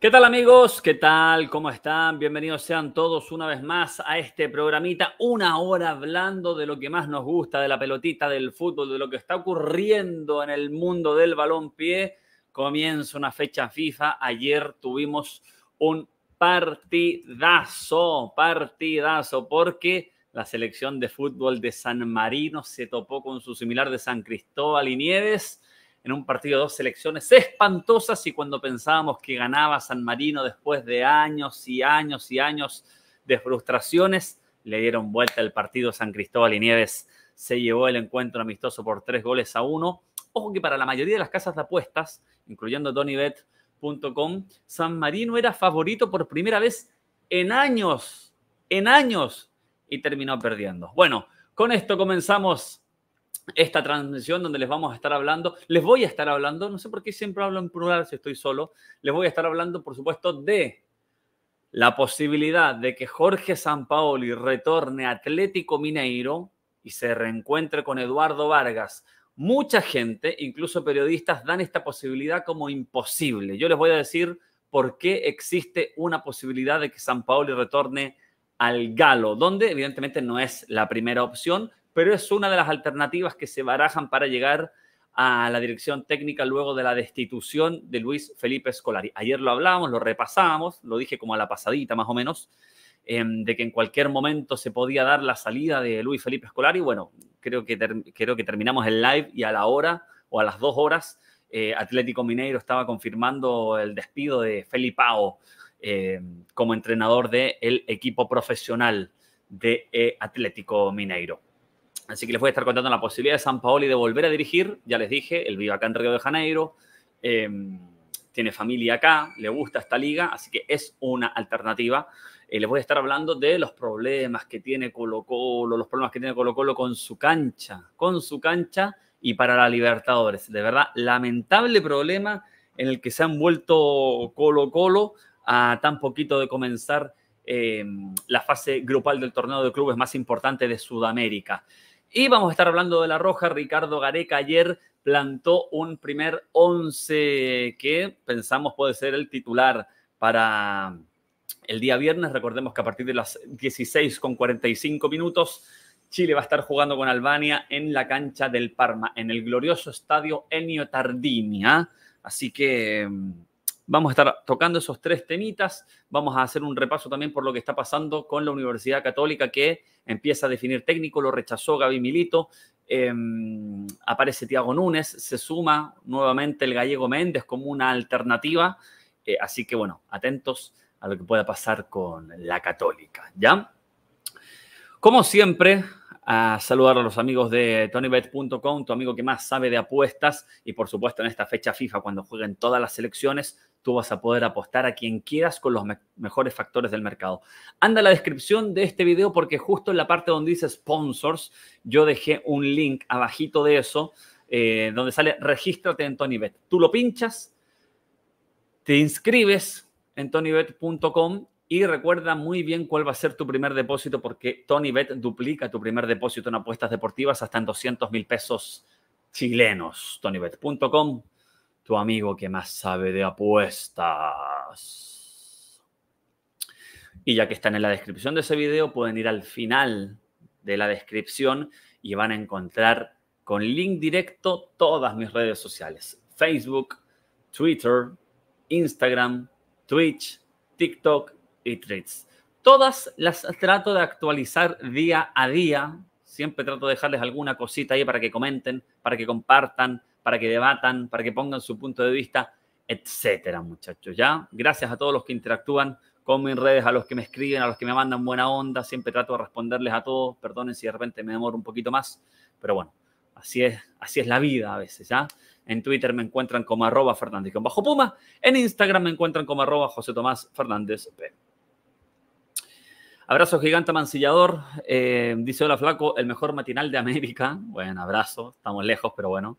¿Qué tal amigos? ¿Qué tal? ¿Cómo están? Bienvenidos sean todos una vez más a este programita, una hora hablando de lo que más nos gusta, de la pelotita, del fútbol, de lo que está ocurriendo en el mundo del balón pie. Comienza una fecha FIFA. Ayer tuvimos un partidazo, partidazo, porque la selección de fútbol de San Marino se topó con su similar de San Cristóbal y Nieves en un partido de dos selecciones espantosas y cuando pensábamos que ganaba San Marino después de años y años y años de frustraciones, le dieron vuelta el partido San Cristóbal y Nieves se llevó el encuentro amistoso por tres goles a uno. Ojo que para la mayoría de las casas de apuestas, incluyendo TonyBet.com, San Marino era favorito por primera vez en años, en años, y terminó perdiendo. Bueno, con esto comenzamos esta transmisión donde les vamos a estar hablando, les voy a estar hablando, no sé por qué siempre hablo en plural si estoy solo, les voy a estar hablando por supuesto de la posibilidad de que Jorge Sampaoli retorne a Atlético Mineiro y se reencuentre con Eduardo Vargas. Mucha gente, incluso periodistas, dan esta posibilidad como imposible. Yo les voy a decir por qué existe una posibilidad de que Sampaoli retorne al Galo, donde evidentemente no es la primera opción, pero es una de las alternativas que se barajan para llegar a la dirección técnica luego de la destitución de Luis Felipe Scolari. Ayer lo hablábamos, lo repasábamos, lo dije como a la pasadita más o menos, em, de que en cualquier momento se podía dar la salida de Luis Felipe Scolari. Bueno, creo que, creo que terminamos el live y a la hora o a las dos horas eh, Atlético Mineiro estaba confirmando el despido de Felipe eh, em, como entrenador del equipo profesional de eh, Atlético Mineiro. Así que les voy a estar contando la posibilidad de San Paoli de volver a dirigir. Ya les dije, él vive acá en Río de Janeiro, em, tiene familia acá, le gusta esta liga, así que es una alternativa. Eh, les voy a estar hablando de los problemas que tiene Colo Colo, los problemas que tiene Colo Colo con su cancha, con su cancha y para la Libertadores. De verdad, lamentable problema en el que se han vuelto Colo Colo a tan poquito de comenzar em, la fase grupal del torneo de clubes más importante de Sudamérica. Y vamos a estar hablando de la roja. Ricardo Gareca ayer plantó un primer 11 que pensamos puede ser el titular para el día viernes. Recordemos que a partir de las 16 con 45 minutos, Chile va a estar jugando con Albania en la cancha del Parma, en el glorioso estadio Ennio Tardini. ¿ah? Así que mm, Vamos a estar tocando esos tres temitas. Vamos a hacer un repaso también por lo que está pasando con la Universidad Católica que empieza a definir técnico, lo rechazó Gaby Milito. Em, aparece Tiago Núñez, se suma nuevamente el gallego Méndez como una alternativa. Eh, así que bueno, atentos a lo que pueda pasar con la Católica. ¿Ya? Como siempre, a saludar a los amigos de tonybet.com, tu amigo que más sabe de apuestas y por supuesto en esta fecha FIFA cuando jueguen todas las selecciones, Tú vas a poder apostar a quien quieras con los mejores factores del mercado. Anda a la descripción de este video porque justo en la parte donde dice sponsors, yo dejé un link abajito de eso eh, donde sale regístrate en TonyBet. Tú lo pinchas, te inscribes en tonybet.com y recuerda muy bien cuál va a ser tu primer depósito porque TonyBet duplica tu primer depósito en apuestas deportivas hasta en 200 mil pesos chilenos. TonyBet.com tu amigo que más sabe de apuestas. Y ya que están en la descripción de ese video, pueden ir al final de la descripción y van a encontrar con link directo todas mis redes sociales. Facebook, Twitter, Instagram, Twitch, TikTok y Threads. Todas las trato de actualizar día a día. Siempre trato de dejarles alguna cosita ahí para que comenten, para que compartan, para que debatan, para que pongan su punto de vista, etcétera, muchachos. ¿Ya? Gracias a todos los que interactúan con mis redes, a los que me escriben, a los que me mandan buena onda. Siempre trato de responderles a todos. Perdonen si de repente me demoro un poquito más, pero bueno, así es, así es la vida a veces, ¿ya? En Twitter me encuentran como arroba Fernández con bajo Puma. En Instagram me encuentran como arroba José Tomás Fernández P. Abrazo gigante mancillador. Eh, dice hola flaco, el mejor matinal de América. Bueno, abrazo. Estamos lejos, pero bueno.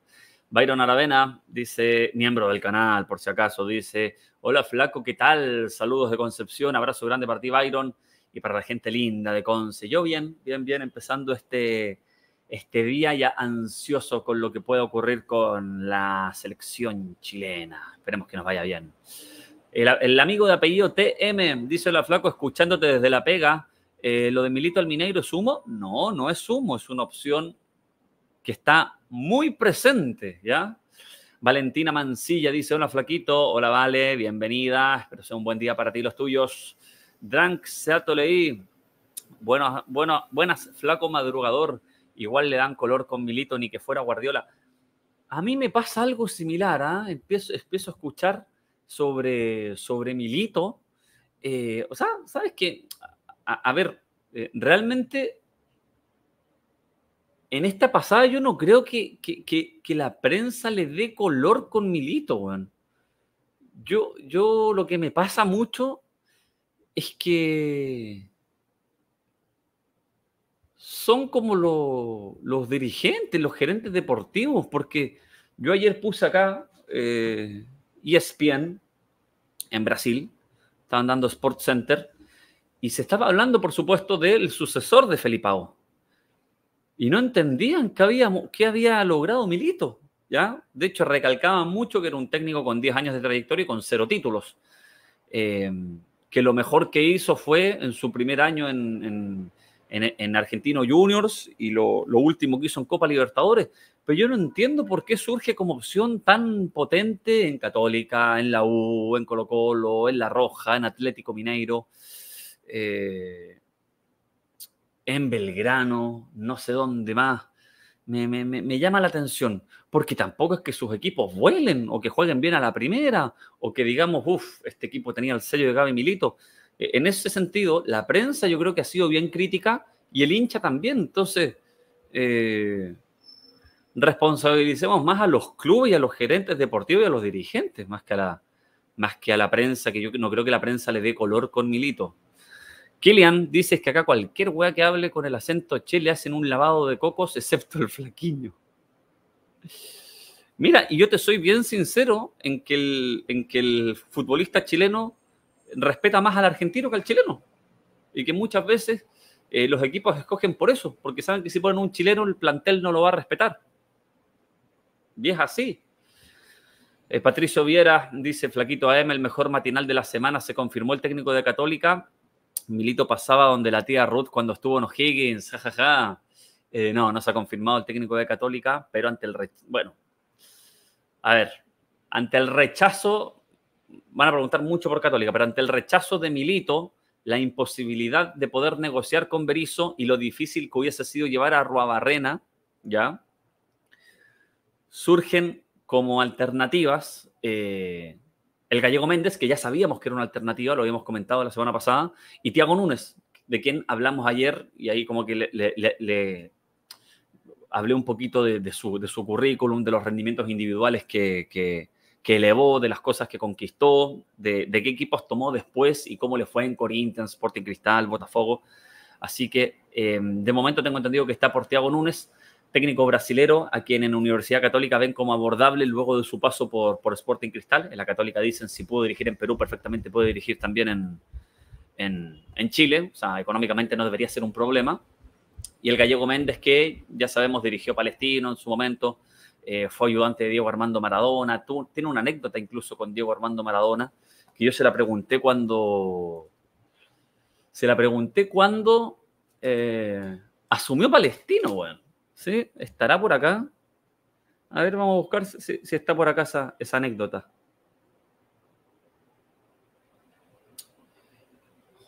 Byron Aravena dice, miembro del canal, por si acaso, dice, hola flaco, ¿qué tal? Saludos de Concepción, abrazo grande para ti, Byron, y para la gente linda de Conce. Yo bien, bien, bien, empezando este, este día ya ansioso con lo que pueda ocurrir con la selección chilena. Esperemos que nos vaya bien. El, amigo de apellido TM dice, hola flaco, escuchándote desde la pega, eh, lo de Milito mineiro es humo. No, no es sumo es una opción que está muy presente, ¿ya? Valentina Mancilla dice, hola flaquito, hola Vale, bienvenida, espero sea un buen día para ti y los tuyos. Drank Seatoleí, leí bueno, buenas, flaco madrugador, igual le dan color con Milito, ni que fuera Guardiola. A mí me pasa algo similar, ¿ah? empiezo, empiezo a escuchar sobre, sobre Milito. Eh, o sea, ¿sabes que a, ver, eh, realmente en esta pasada yo no creo que, la prensa le dé color con Milito, Yo, yo lo que me pasa mucho es que son como los dirigentes, los gerentes deportivos, porque yo ayer puse acá ESPN eh, e en Brasil, estaban dando Sport Center, y se estaba hablando, por supuesto, del sucesor de Felipao y no entendían qué había, qué había logrado Milito. ¿ya? De hecho, recalcaban mucho que era un técnico con 10 años de trayectoria y con cero títulos. Em, que lo mejor que hizo fue en su primer año en, Argentino Juniors y lo, último que hizo en Copa Libertadores. Pero yo no entiendo por qué surge como opción tan potente en Católica, en la U, en Colo Colo, en La Roja, en Atlético Mineiro. Eh, en Belgrano, no sé dónde más. Me, llama la atención, porque tampoco es que sus equipos vuelen o que jueguen bien a la primera o que digamos, uff, este equipo tenía el sello de Gaby Milito. E, en ese sentido, la prensa yo creo que ha sido bien crítica y el hincha también. Entonces, eh, responsabilicemos más a los clubes y a los gerentes deportivos y a los dirigentes, más que a la, más que a la prensa, que yo no creo que la prensa le dé color con Milito. Kilian dice que acá cualquier weá que hable con el acento che le hacen un lavado de cocos, excepto el flaquiño. Mira, y yo te soy bien sincero en que el, en que el futbolista chileno respeta más al argentino que al chileno. Y que muchas veces eh, los equipos escogen por eso, porque saben que si ponen un chileno, el plantel no lo va a respetar. Y es así. Eh, Patricio Viera dice, Flaquito AM, el mejor matinal de la semana, se confirmó el técnico de Católica Milito pasaba donde la tía Ruth cuando estuvo en O'Higgins, jajaja. Eh, no, no se ha confirmado el técnico de Católica, pero ante el rechazo, bueno, a ver, ante el rechazo, van a preguntar mucho por Católica, pero ante el rechazo de Milito, la imposibilidad de poder negociar con Berizzo y lo difícil que hubiese sido llevar a Ruabarrena, ¿ya? Surgen como alternativas eh, el gallego Méndez, que ya sabíamos que era una alternativa, lo habíamos comentado la semana pasada, y Tiago Núñez, de quien hablamos ayer, y ahí como que le, hablé un poquito de, su, currículum, de los rendimientos individuales que, elevó, de las cosas que conquistó, de, qué equipos tomó después y cómo le fue en Corinthians, Sporting Cristal, Botafogo. Así que eh, de momento tengo entendido que está por Tiago Núñez técnico brasilero, a quien en Universidad Católica ven como abordable luego de su paso por, por Sporting Cristal. En la Católica dicen si pudo dirigir en Perú, perfectamente puede dirigir también en, Chile. O sea, económicamente no debería ser un problema. Y el gallego Méndez, que ya sabemos dirigió Palestino en su momento, eh, fue ayudante de Diego Armando Maradona. tiene una anécdota incluso con Diego Armando Maradona, que yo se la pregunté cuando... Se la pregunté cuando eh, asumió Palestino, bueno ¿Sí? ¿Estará por acá? A ver, vamos a buscar si, está por acá esa, anécdota.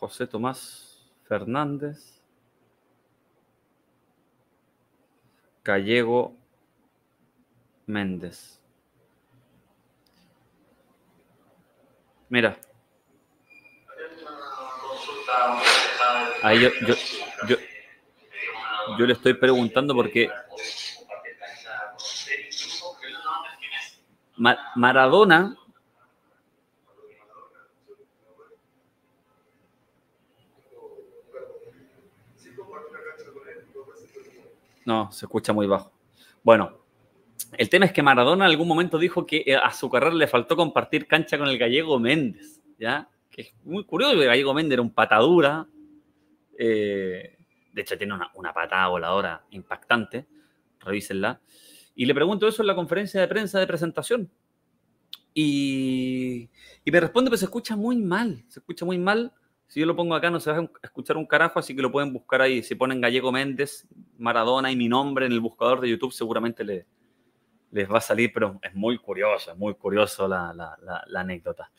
José Tomás Fernández. Gallego Méndez. Mira. Ahí yo, yo, yo le estoy preguntando porque qué Maradona No, se escucha muy bajo. Bueno, el tema es que Maradona en algún momento dijo que eh, a su carrera le faltó compartir cancha con el gallego Méndez, ¿ya? Que es muy curioso, el gallego Méndez era un patadura, eh, de hecho tiene una, una patada voladora impactante, revísenla. Y le pregunto eso en la conferencia de prensa de presentación. Y, me responde, que se escucha muy mal, se escucha muy mal. Si yo lo pongo acá no se va a escuchar un carajo, así que lo pueden buscar ahí. Si ponen Gallego Méndez, Maradona y mi nombre en el buscador de YouTube, seguramente le, les va a salir, pero es muy curioso, es muy curioso la, anécdota.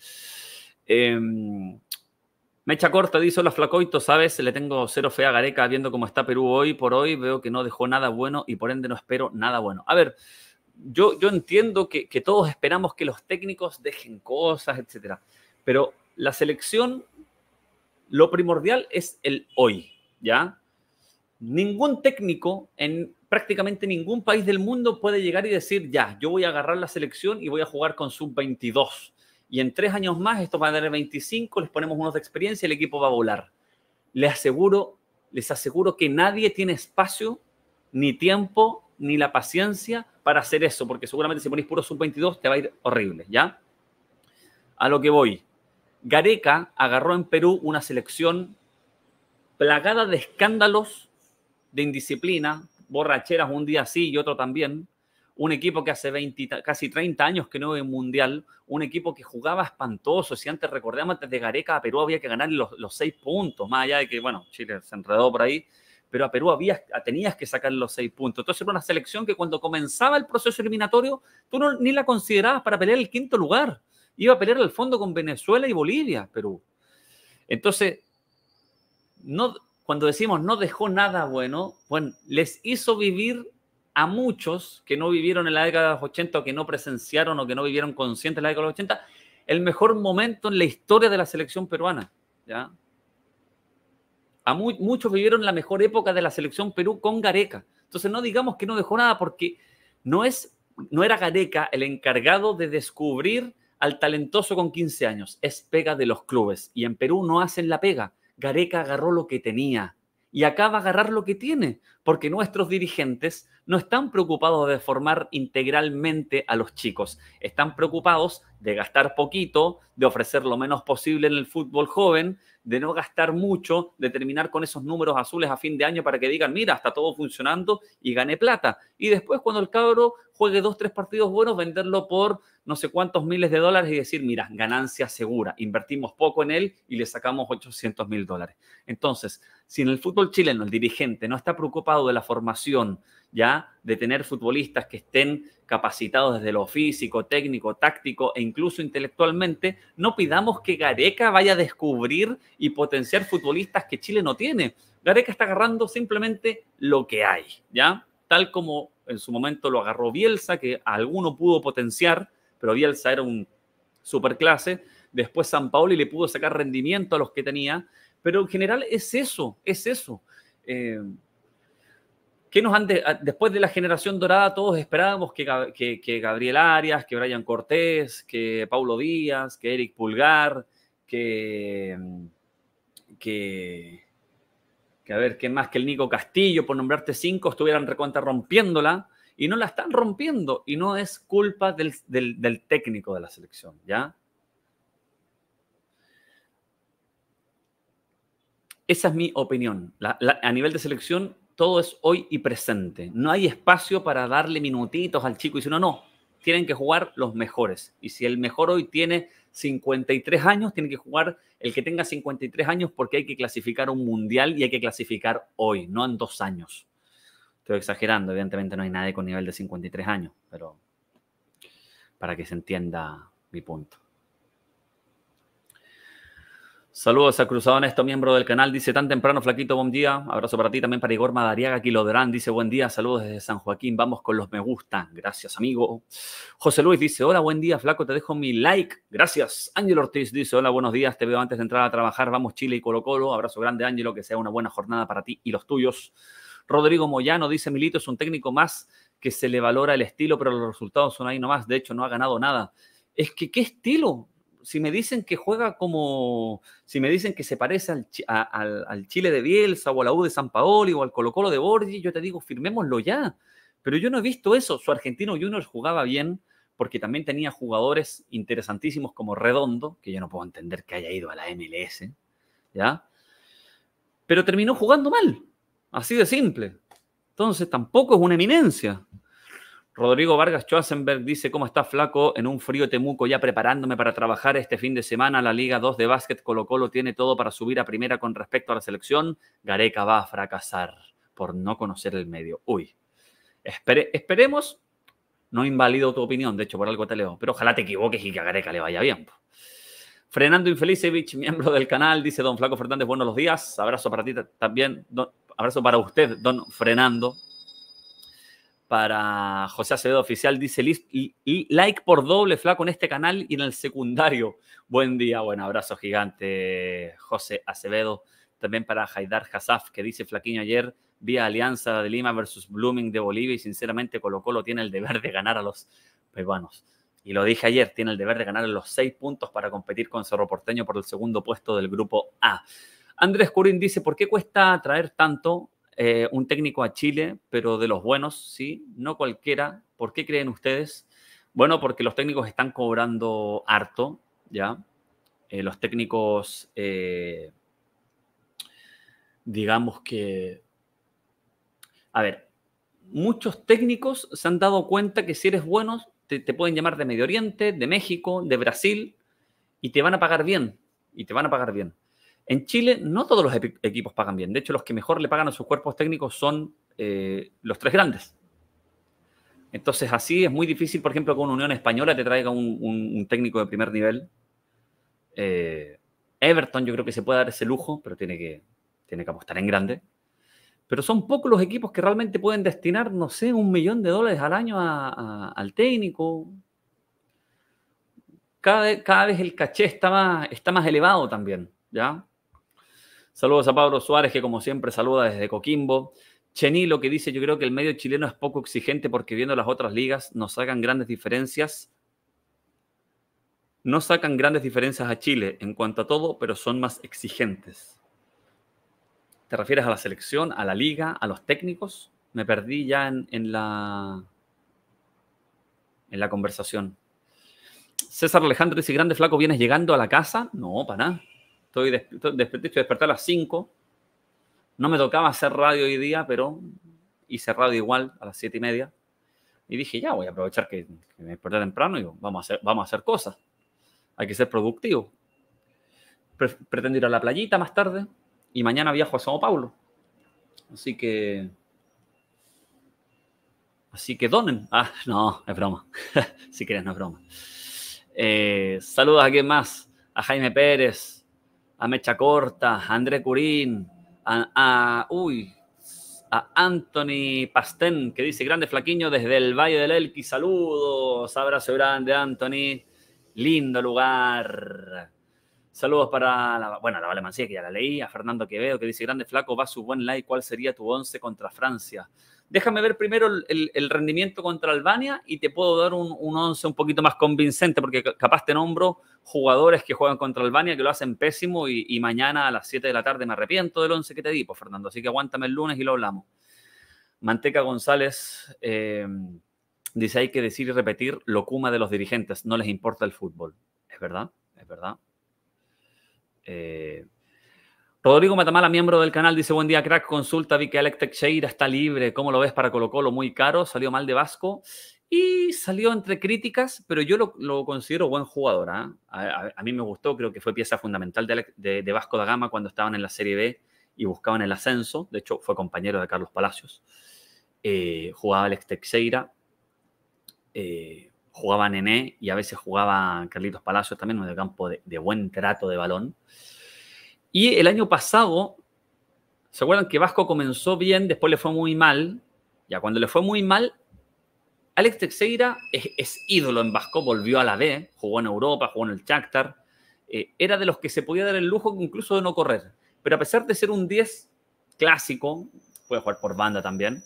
Em, Mecha corta, dice, hola Flacoito, sabes, le tengo cero fe a Gareca viendo cómo está Perú hoy por hoy, veo que no dejó nada bueno y por ende no espero nada bueno. A ver, yo, yo entiendo que, que todos esperamos que los técnicos dejen cosas, etcétera, pero la selección, lo primordial es el hoy, ¿ya? Ningún técnico en prácticamente ningún país del mundo puede llegar y decir, ya, yo voy a agarrar la selección y voy a jugar con sub-22 y en tres años más, esto va a tener 25, les ponemos unos de experiencia y el equipo va a volar. Les aseguro, les aseguro que nadie tiene espacio, ni tiempo, ni la paciencia para hacer eso, porque seguramente si ponéis puro sub-22 te va a ir horrible, ¿ya? A lo que voy. Gareca agarró en Perú una selección plagada de escándalos, de indisciplina, borracheras un día sí y otro también, un equipo que hace casi 30 años que no ve mundial, un equipo que jugaba espantoso. Si antes recordamos, antes de Gareca a Perú había que ganar los, seis puntos, más allá de que, bueno, Chile se enredó por ahí, pero a Perú había, tenías que sacar los seis puntos. Entonces era una selección que cuando comenzaba el proceso eliminatorio, tú no, ni la considerabas para pelear el quinto lugar. Iba a pelear al fondo con Venezuela y Bolivia, Perú. Entonces, no, cuando decimos no dejó nada bueno, bueno, les hizo vivir a muchos que no vivieron en la década de los 80 que no presenciaron o que no vivieron conscientes en la década de los 80, el mejor momento en la historia de la selección peruana. ¿ya? A muchos vivieron la mejor época de la selección Perú con Gareca. Entonces no digamos que no dejó nada porque no, es, no era Gareca el encargado de descubrir al talentoso con 15 años. Es pega de los clubes y en Perú no hacen la pega. Gareca agarró lo que tenía y acá va a agarrar lo que tiene, porque nuestros dirigentes no están preocupados de formar integralmente a los chicos, están preocupados de gastar poquito, de ofrecer lo menos posible en el fútbol joven, de no gastar mucho, de terminar con esos números azules a fin de año para que digan, mira, está todo funcionando y gane plata. Y después cuando el cabro juegue dos, tres partidos buenos, venderlo por no sé cuántos miles de dólares y decir, mira, ganancia segura, invertimos poco en él y le sacamos 800 mil dólares. Entonces, si en el fútbol chileno el dirigente no está preocupado de la formación, ¿ya? De tener futbolistas que estén capacitados desde lo físico, técnico, táctico e incluso intelectualmente, no pidamos que Gareca vaya a descubrir y potenciar futbolistas que Chile no tiene. Gareca está agarrando simplemente lo que hay, ¿ya? Tal como en su momento lo agarró Bielsa, que alguno pudo potenciar, pero Bielsa era un superclase. Después San y le pudo sacar rendimiento a los que tenía, pero en general es eso, es eso. Eh, nos han después de la generación dorada todos esperábamos que, Gabriel Arias, que Brian Cortés, que Paulo Díaz, que Eric Pulgar, que, que, a ver, qué más que el Nico Castillo, por nombrarte cinco, estuvieran recuenta, rompiéndola y no la están rompiendo y no es culpa del, técnico de la selección, ¿ya? Esa es mi opinión. a nivel de selección, todo es hoy y presente. No hay espacio para darle minutitos al chico y si no, no, tienen que jugar los mejores. Y si el mejor hoy tiene 53 años, tiene que jugar el que tenga 53 años porque hay que clasificar un mundial y hay que clasificar hoy, no en dos años. Estoy exagerando, evidentemente no hay nadie con nivel de 53 años, pero para que se entienda mi punto. Saludos a Cruzado Néstor, miembro del canal. Dice tan temprano, Flaquito, buen día. Abrazo para ti, también para Igor Madariaga, Quilodrán. Dice buen día, saludos desde San Joaquín. Vamos con los me gustan. Gracias, amigo. José Luis dice: Hola, buen día, Flaco, te dejo mi like. Gracias. Ángel Ortiz dice: Hola, buenos días, te veo antes de entrar a trabajar. Vamos, Chile y Colo-Colo. Abrazo grande, Ángelo, que sea una buena jornada para ti y los tuyos. Rodrigo Moyano dice: Milito es un técnico más que se le valora el estilo, pero los resultados son ahí nomás. De hecho, no ha ganado nada. Es que, ¿qué estilo? si me dicen que juega como, si me dicen que se parece al, Chile de Bielsa o a la U de San Paoli o al Colo Colo de Borgi, yo te digo, firmémoslo ya. Pero yo no he visto eso. Su argentino Junior jugaba bien porque también tenía jugadores interesantísimos como Redondo, que yo no puedo entender que haya ido a la MLS, ¿ya? Pero terminó jugando mal, así de simple. Entonces tampoco es una eminencia. Rodrigo Vargas Schwarzenberg dice, ¿cómo está flaco? En un frío Temuco ya preparándome para trabajar este fin de semana. La Liga 2 de básquet Colo Colo tiene todo para subir a primera con respecto a la selección. Gareca va a fracasar por no conocer el medio. Uy, esperemos, no invalido tu opinión, de hecho por algo te leo, pero ojalá te equivoques y que a Gareca le vaya bien. frenando Infelicevich, miembro del canal, dice Don Flaco Fernández, buenos días. Abrazo para ti también. abrazo para usted, Don frenando para José Acevedo Oficial. Dice, y like por doble flaco en este canal y en el secundario. Buen día, buen abrazo gigante, José Acevedo. También para Haidar Hazaf, que dice, flaquiño ayer, vía Alianza de Lima versus Blooming de Bolivia y sinceramente Colo Colo tiene el deber de ganar a los peruanos. Y lo dije ayer, tiene el deber de ganar los seis puntos para competir con Cerro Porteño por el segundo puesto del grupo A. Andrés Curín dice, ¿por qué cuesta traer tanto eh, un técnico a Chile, pero de los buenos, sí, no cualquiera. ¿Por qué creen ustedes? Bueno, porque los técnicos están cobrando harto, ¿ya? Eh, los técnicos, eh, digamos que... A ver, muchos técnicos se han dado cuenta que si eres bueno, te pueden llamar de Medio Oriente, de México, de Brasil, y te van a pagar bien, y te van a pagar bien. En Chile no todos los equipos pagan bien. De hecho, los que mejor le pagan a sus cuerpos técnicos son eh, los tres grandes. Entonces, así es muy difícil, por ejemplo, que una Unión Española te traiga un, técnico de primer nivel. Eh, Everton yo creo que se puede dar ese lujo, pero tiene que, tiene que apostar en grande. Pero son pocos los equipos que realmente pueden destinar, no sé, un millón de dólares al año al técnico. Cada, cada, vez el caché está está más elevado también, ¿ya? Saludos a Pablo Suárez, que como siempre saluda desde Coquimbo. lo que dice, yo creo que el medio chileno es poco exigente porque viendo las otras ligas nos sacan grandes diferencias. No sacan grandes diferencias a Chile en cuanto a todo, pero son más exigentes. ¿Te refieres a la selección, a la liga, a los técnicos? Me perdí ya en, la, en la conversación. César Alejandro dice, grande flaco, ¿vienes llegando a la casa? No, para nada. Estoy despierto, a las 5. No me tocaba hacer radio hoy día, pero hice radio igual a las 7 y media. Y dije, ya, voy a aprovechar que, me desperté temprano y vamos a hacer, vamos a hacer cosas. Hay que ser productivo. pretendo ir a la playita más tarde y mañana viajo a São Paulo. Así que. Así que donen. Ah, no, es broma. si quieres, no es broma. Eh, saludos a quien más. A Jaime Pérez, a Mecha Corta, a André Curín, a, uy, a Anthony Pastén, que dice, grande flaquiño desde el Valle del Elqui, saludos, abrazo grande Anthony, lindo lugar. Saludos para, la, bueno, la Valemancía, que ya la leí, a Fernando Quevedo, que dice, grande flaco, va su buen like, ¿cuál sería tu once contra Francia? déjame ver primero el, rendimiento contra Albania y te puedo dar un, once un poquito más convincente, porque capaz te nombro jugadores que juegan contra Albania que lo hacen pésimo y, mañana a las 7 de la tarde me arrepiento del once que te di, pues Fernando, así que aguántame el lunes y lo hablamos. Manteca González eh, dice, hay que decir y repetir locuma de los dirigentes, no les importa el fútbol. Es verdad, es verdad. Eh, Rodrigo Matamala, miembro del canal, dice, buen día, crack, consulta, vi que Alex Teixeira está libre, ¿cómo lo ves para Colo Colo? Muy caro, salió mal de Vasco y salió entre críticas, pero yo lo, considero buen jugador. ¿ah? A, mí me gustó, creo que fue pieza fundamental de, Vasco da Gama cuando estaban en la Serie B y buscaban el ascenso, de hecho fue compañero de Carlos Palacios, eh, jugaba Alex Teixeira, eh, jugaba Nené y a veces jugaba Carlitos Palacios también, en el campo de buen trato de balón. Y el año pasado, ¿se acuerdan que Vasco comenzó bien, después le fue muy mal? Ya cuando le fue muy mal, Alex Teixeira es, ídolo en Vasco, volvió a la B, jugó en Europa, jugó en el Shakhtar. Eh, era de los que se podía dar el lujo incluso de no correr. Pero a pesar de ser un 10 clásico, puede jugar por banda también,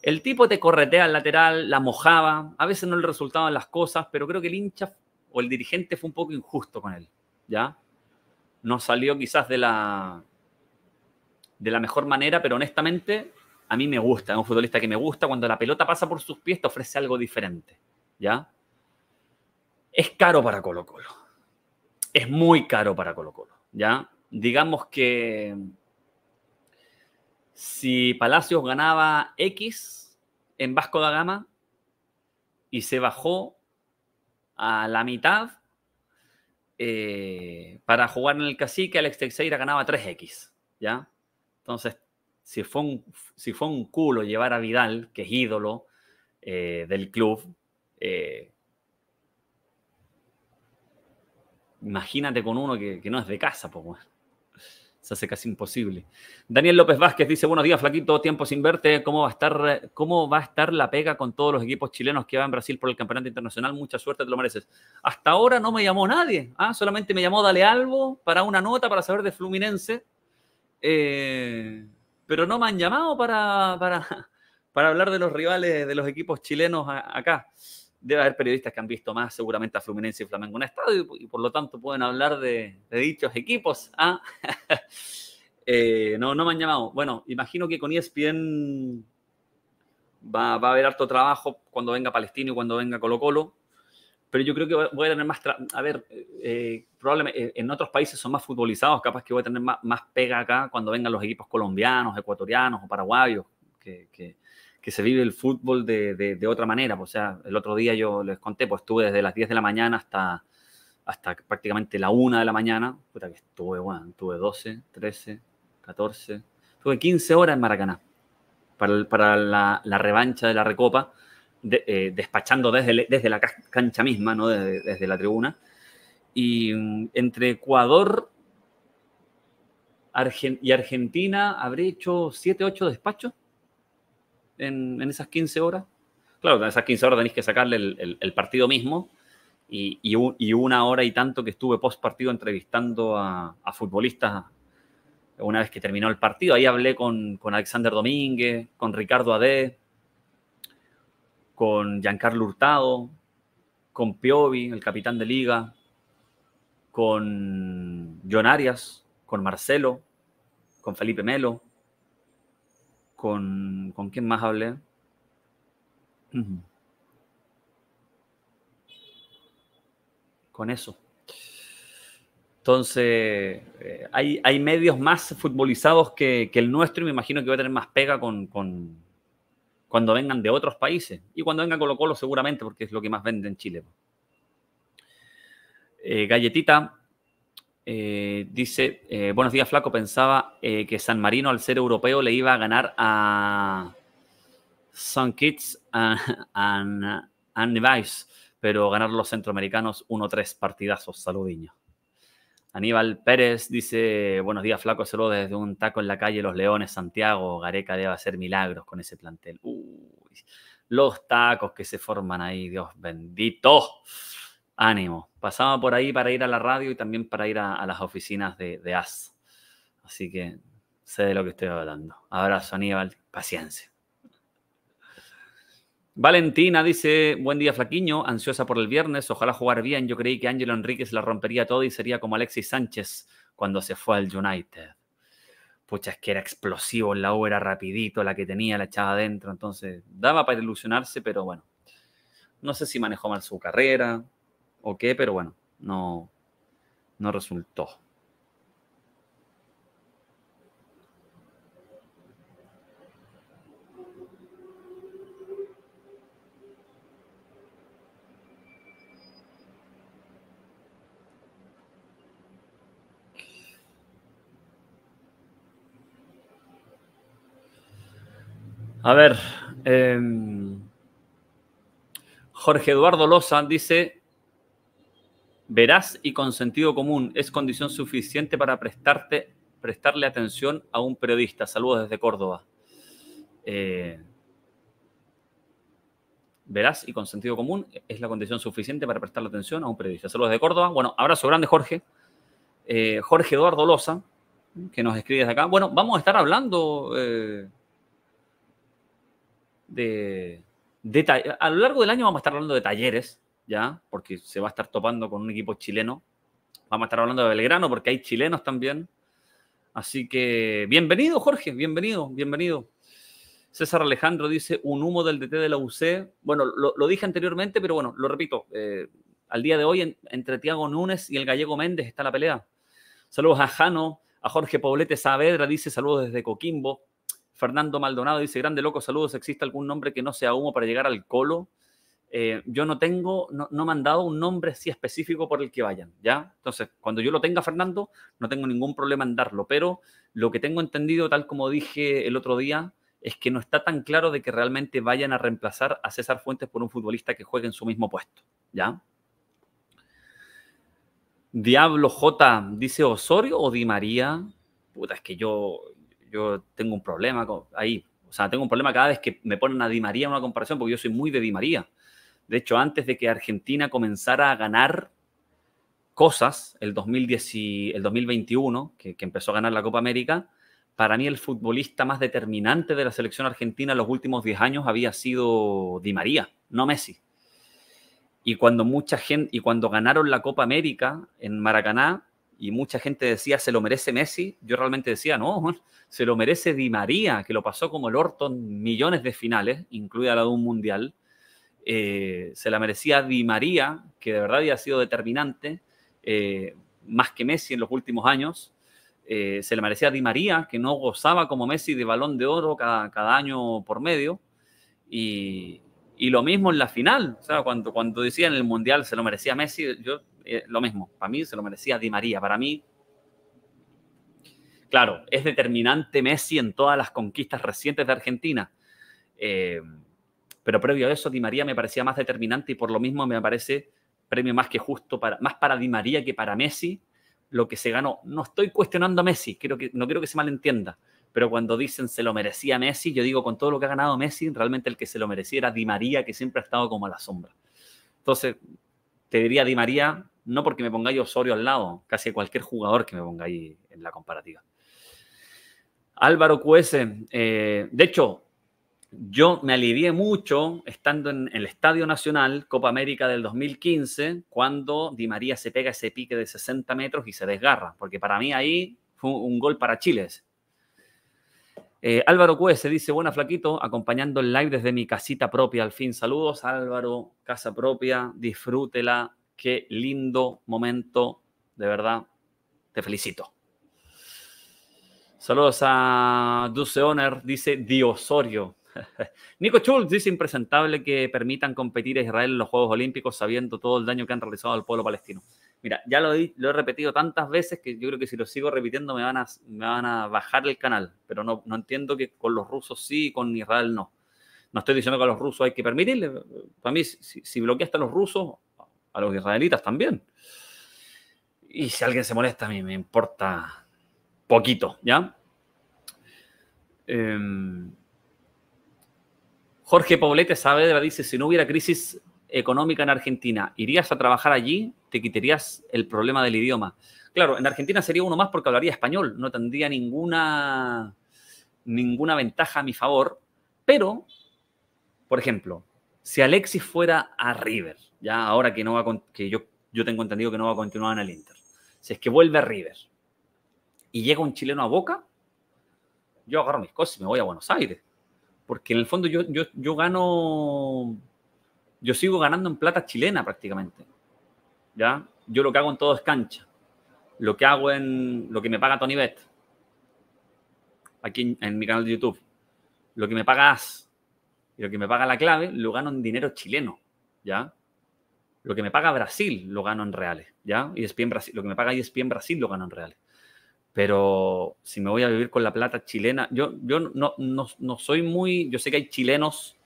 el tipo te corretea al lateral, la mojaba, a veces no le resultaban las cosas, pero creo que el hincha o el dirigente fue un poco injusto con él, ¿ya? no salió quizás de la, de la mejor manera, pero honestamente a mí me gusta, es un futbolista que me gusta, cuando la pelota pasa por sus pies te ofrece algo diferente, ¿ya? Es caro para Colo Colo, es muy caro para Colo Colo, ¿ya? Digamos que si Palacios ganaba X en Vasco da Gama y se bajó a la mitad, eh, para jugar en el cacique, Alex Teixeira ganaba 3X, ¿ya? Entonces, si fue un, si fue un culo llevar a Vidal, que es ídolo eh, del club, eh, imagínate con uno que, no es de casa, pues se hace casi imposible. Daniel López Vázquez dice, buenos días, Flaquito, tiempo sin verte. ¿Cómo va, a estar, ¿Cómo va a estar la pega con todos los equipos chilenos que van a Brasil por el campeonato internacional? Mucha suerte, te lo mereces. Hasta ahora no me llamó nadie, ¿ah? solamente me llamó Dale Albo para una nota, para saber de Fluminense. Eh, pero no me han llamado para, para, para hablar de los rivales de los equipos chilenos acá debe haber periodistas que han visto más seguramente a Fluminense y Flamengo en estadio y, por lo tanto pueden hablar de, dichos equipos. ¿ah? Eh, no, no me han llamado. Bueno, imagino que con ESPN va, va a haber harto trabajo cuando venga Palestino y cuando venga Colo Colo. Pero yo creo que voy a tener más... A ver, eh, probablemente eh, en otros países son más futbolizados, capaz que voy a tener más, pega acá cuando vengan los equipos colombianos, ecuatorianos o paraguayos, que que se vive el fútbol de, otra manera. Pues, o sea, el otro día yo les conté, pues estuve desde las 10 de la mañana hasta, hasta prácticamente la 1 de la mañana. Puta que estuve, bueno, estuve 12, 13, 14, estuve 15 horas en Maracaná para, la, revancha de la Recopa, eh, despachando desde, desde la cancha misma, no desde, la tribuna. Y mm, entre Ecuador y Argentina habré hecho 7, 8 despachos en, esas 15 horas. Claro, en esas 15 horas tenéis que sacarle el, partido mismo y, una hora y tanto que estuve post partido entrevistando a, futbolistas una vez que terminó el partido. Ahí hablé con, Alexander Domínguez, con Ricardo Ade, con Giancarlo Hurtado, con Piovi, el capitán de liga, con John Arias, con Marcelo, con Felipe Melo, con, ¿con quién más hablé? Con eso. Entonces, eh, hay, medios más futbolizados que, el nuestro y me imagino que va a tener más pega con, cuando vengan de otros países. Y cuando vengan Colo Colo seguramente, porque es lo que más vende en Chile. Eh, galletita, eh, dice, eh, buenos días, Flaco. Pensaba eh, que San Marino, al ser europeo, le iba a ganar a Sun Kids and, Nevis, pero ganar los centroamericanos 1-3 partidazos. Saludiño. Aníbal Pérez dice, buenos días, Flaco. Saludos desde un taco en la calle Los Leones, Santiago. Gareca debe hacer milagros con ese plantel. los tacos que se forman ahí, Dios bendito. Ánimo. Pasaba por ahí para ir a la radio y también para ir a, las oficinas de, AS. Así que sé de lo que estoy hablando. Abrazo, Aníbal. Paciencia. Valentina dice, buen día Flaquiño, ansiosa por el viernes, ojalá jugar bien. Yo creí que Ángelo Enríquez la rompería todo y sería como Alexis Sánchez cuando se fue al United. Pucha, es que era explosivo, la U era rapidito, la que tenía la echaba adentro, entonces daba para ilusionarse, pero bueno, no sé si manejó mal su carrera, o pero bueno, no, resultó. A ver, em, Jorge Eduardo Loza dice, Verás y con sentido común es condición suficiente para prestarte, prestarle atención a un periodista. Saludos desde Córdoba. Eh, verás y con sentido común es la condición suficiente para prestarle atención a un periodista. Saludos de Córdoba. Bueno, abrazo grande, Jorge. Eh, Jorge Eduardo Loza, que nos escribe desde acá. Bueno, vamos a estar hablando eh, de, de, A lo largo del año vamos a estar hablando de talleres, ¿ya? Porque se va a estar topando con un equipo chileno. Vamos a estar hablando de Belgrano porque hay chilenos también. Así que bienvenido, Jorge, bienvenido, bienvenido. César Alejandro dice, un humo del DT de la UC. Bueno, lo, dije anteriormente, pero bueno, lo repito. Eh, al día de hoy, entre Tiago Núñez y el gallego Méndez está la pelea. Saludos a Jano, a Jorge Poblete Saavedra, dice saludos desde Coquimbo. Fernando Maldonado dice, grande loco, saludos. ¿Existe algún nombre que no sea humo para llegar al colo? Eh, yo no tengo, no, no, me han dado un nombre así específico por el que vayan, ¿ya? Entonces, cuando yo lo tenga, Fernando, no tengo ningún problema en darlo, pero lo que tengo entendido, tal como dije el otro día, es que no está tan claro de que realmente vayan a reemplazar a César Fuentes por un futbolista que juegue en su mismo puesto, ¿ya? Diablo J, ¿dice Osorio o Di María? Puta, es que yo, yo tengo un problema ahí. O sea, tengo un problema cada vez que me ponen a Di María en una comparación, porque yo soy muy de Di María. De hecho, antes de que Argentina comenzara a ganar cosas, el, 2010 el 2021, que, empezó a ganar la Copa América, para mí el futbolista más determinante de la selección argentina en los últimos 10 años había sido Di María, no Messi. Y cuando mucha gente, y cuando ganaron la Copa América en Maracaná, y mucha gente decía, se lo merece Messi, yo realmente decía, no, se lo merece Di María, que lo pasó como el Orton millones de finales, incluida la de un mundial eh, se la merecía Di María, que de verdad había sido determinante, eh, más que Messi en los últimos años. Eh, se la merecía Di María, que no gozaba como Messi de balón de oro cada, año por medio. Y, lo mismo en la final, o sea, cuando, cuando en el Mundial se lo merecía Messi, yo lo mismo, para mí se lo merecía Di María, para mí claro, es determinante Messi en todas las conquistas recientes de Argentina. Eh, pero previo a eso, Di María me parecía más determinante y por lo mismo me parece premio más que justo, para, más para Di María que para Messi, lo que se ganó. No estoy cuestionando a Messi, que, no quiero que se malentienda, pero cuando dicen se lo merecía Messi, yo digo con todo lo que ha ganado Messi, realmente el que se lo merecía era Di María, que siempre ha estado como a la sombra. Entonces, te diría Di María, no porque me pongáis Osorio al lado, casi cualquier jugador que me ponga ahí en la comparativa. Álvaro Cuese, eh, de hecho, yo me alivié mucho estando en el Estadio Nacional, Copa América del 2015, cuando Di María se pega ese pique de 60 metros y se desgarra, porque para mí ahí fue un gol para Chiles. Eh, Álvaro Cueze se dice, buena flaquito, acompañando el live desde mi casita propia, al fin saludos Álvaro, casa propia, disfrútela, qué lindo momento, de verdad, te felicito. Saludos a Dulce Honor, dice Diosorio. Nico Schultz dice impresentable que permitan competir a Israel en los Juegos Olímpicos sabiendo todo el daño que han realizado al pueblo palestino. Mira, ya lo he, repetido tantas veces que yo creo que si lo sigo repitiendo me van a, bajar el canal, pero no, entiendo que con los rusos sí y con Israel no. No estoy diciendo que a los rusos hay que permitirle. Para mí, si, si bloqueaste a los rusos, a los israelitas también. Y si alguien se molesta, a mí me importa poquito, ¿ya? Eh, Jorge Poblete Saavedra dice, si no hubiera crisis económica en Argentina, ¿irías a trabajar allí? ¿Te quitarías el problema del idioma? Claro, en Argentina sería uno más porque hablaría español, no tendría ninguna, ninguna ventaja a mi favor, pero, por ejemplo, si Alexis fuera a River, ya ahora que, no va que yo, yo tengo entendido que no va a continuar en el Inter, si es que vuelve a River y llega un chileno a Boca, yo agarro mis cosas y me voy a Buenos Aires porque en el fondo yo, gano, yo sigo ganando en plata chilena prácticamente. ¿ya? Yo lo que hago en todo es cancha. Lo que hago en lo que me paga Tony Bet, aquí en, mi canal de YouTube, lo que me paga As y lo que me paga la clave, lo gano en dinero chileno. ¿ya? Lo que me paga Brasil, lo gano en reales. ¿ya? Brasil, lo que me paga en Brasil, lo gano en reales. Pero si me voy a vivir con la plata chilena, yo, yo no, soy muy, yo sé que hay chilenos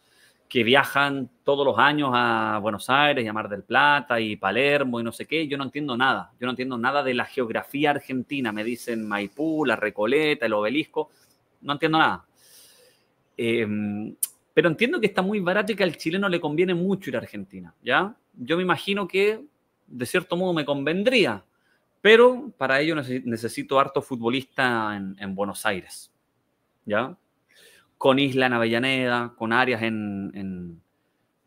que viajan todos los años a Buenos Aires y a Mar del Plata y Palermo y no sé qué, yo no entiendo nada, yo no entiendo nada de la geografía argentina, me dicen Maipú, la Recoleta, el obelisco, no entiendo nada. Em, pero entiendo que está muy barato y que al chileno le conviene mucho ir a Argentina, ¿ya? Yo me imagino que, de cierto modo, me convendría pero para ello necesito harto futbolista en, Buenos Aires, ¿ya? Con Isla en Avellaneda, con Arias en,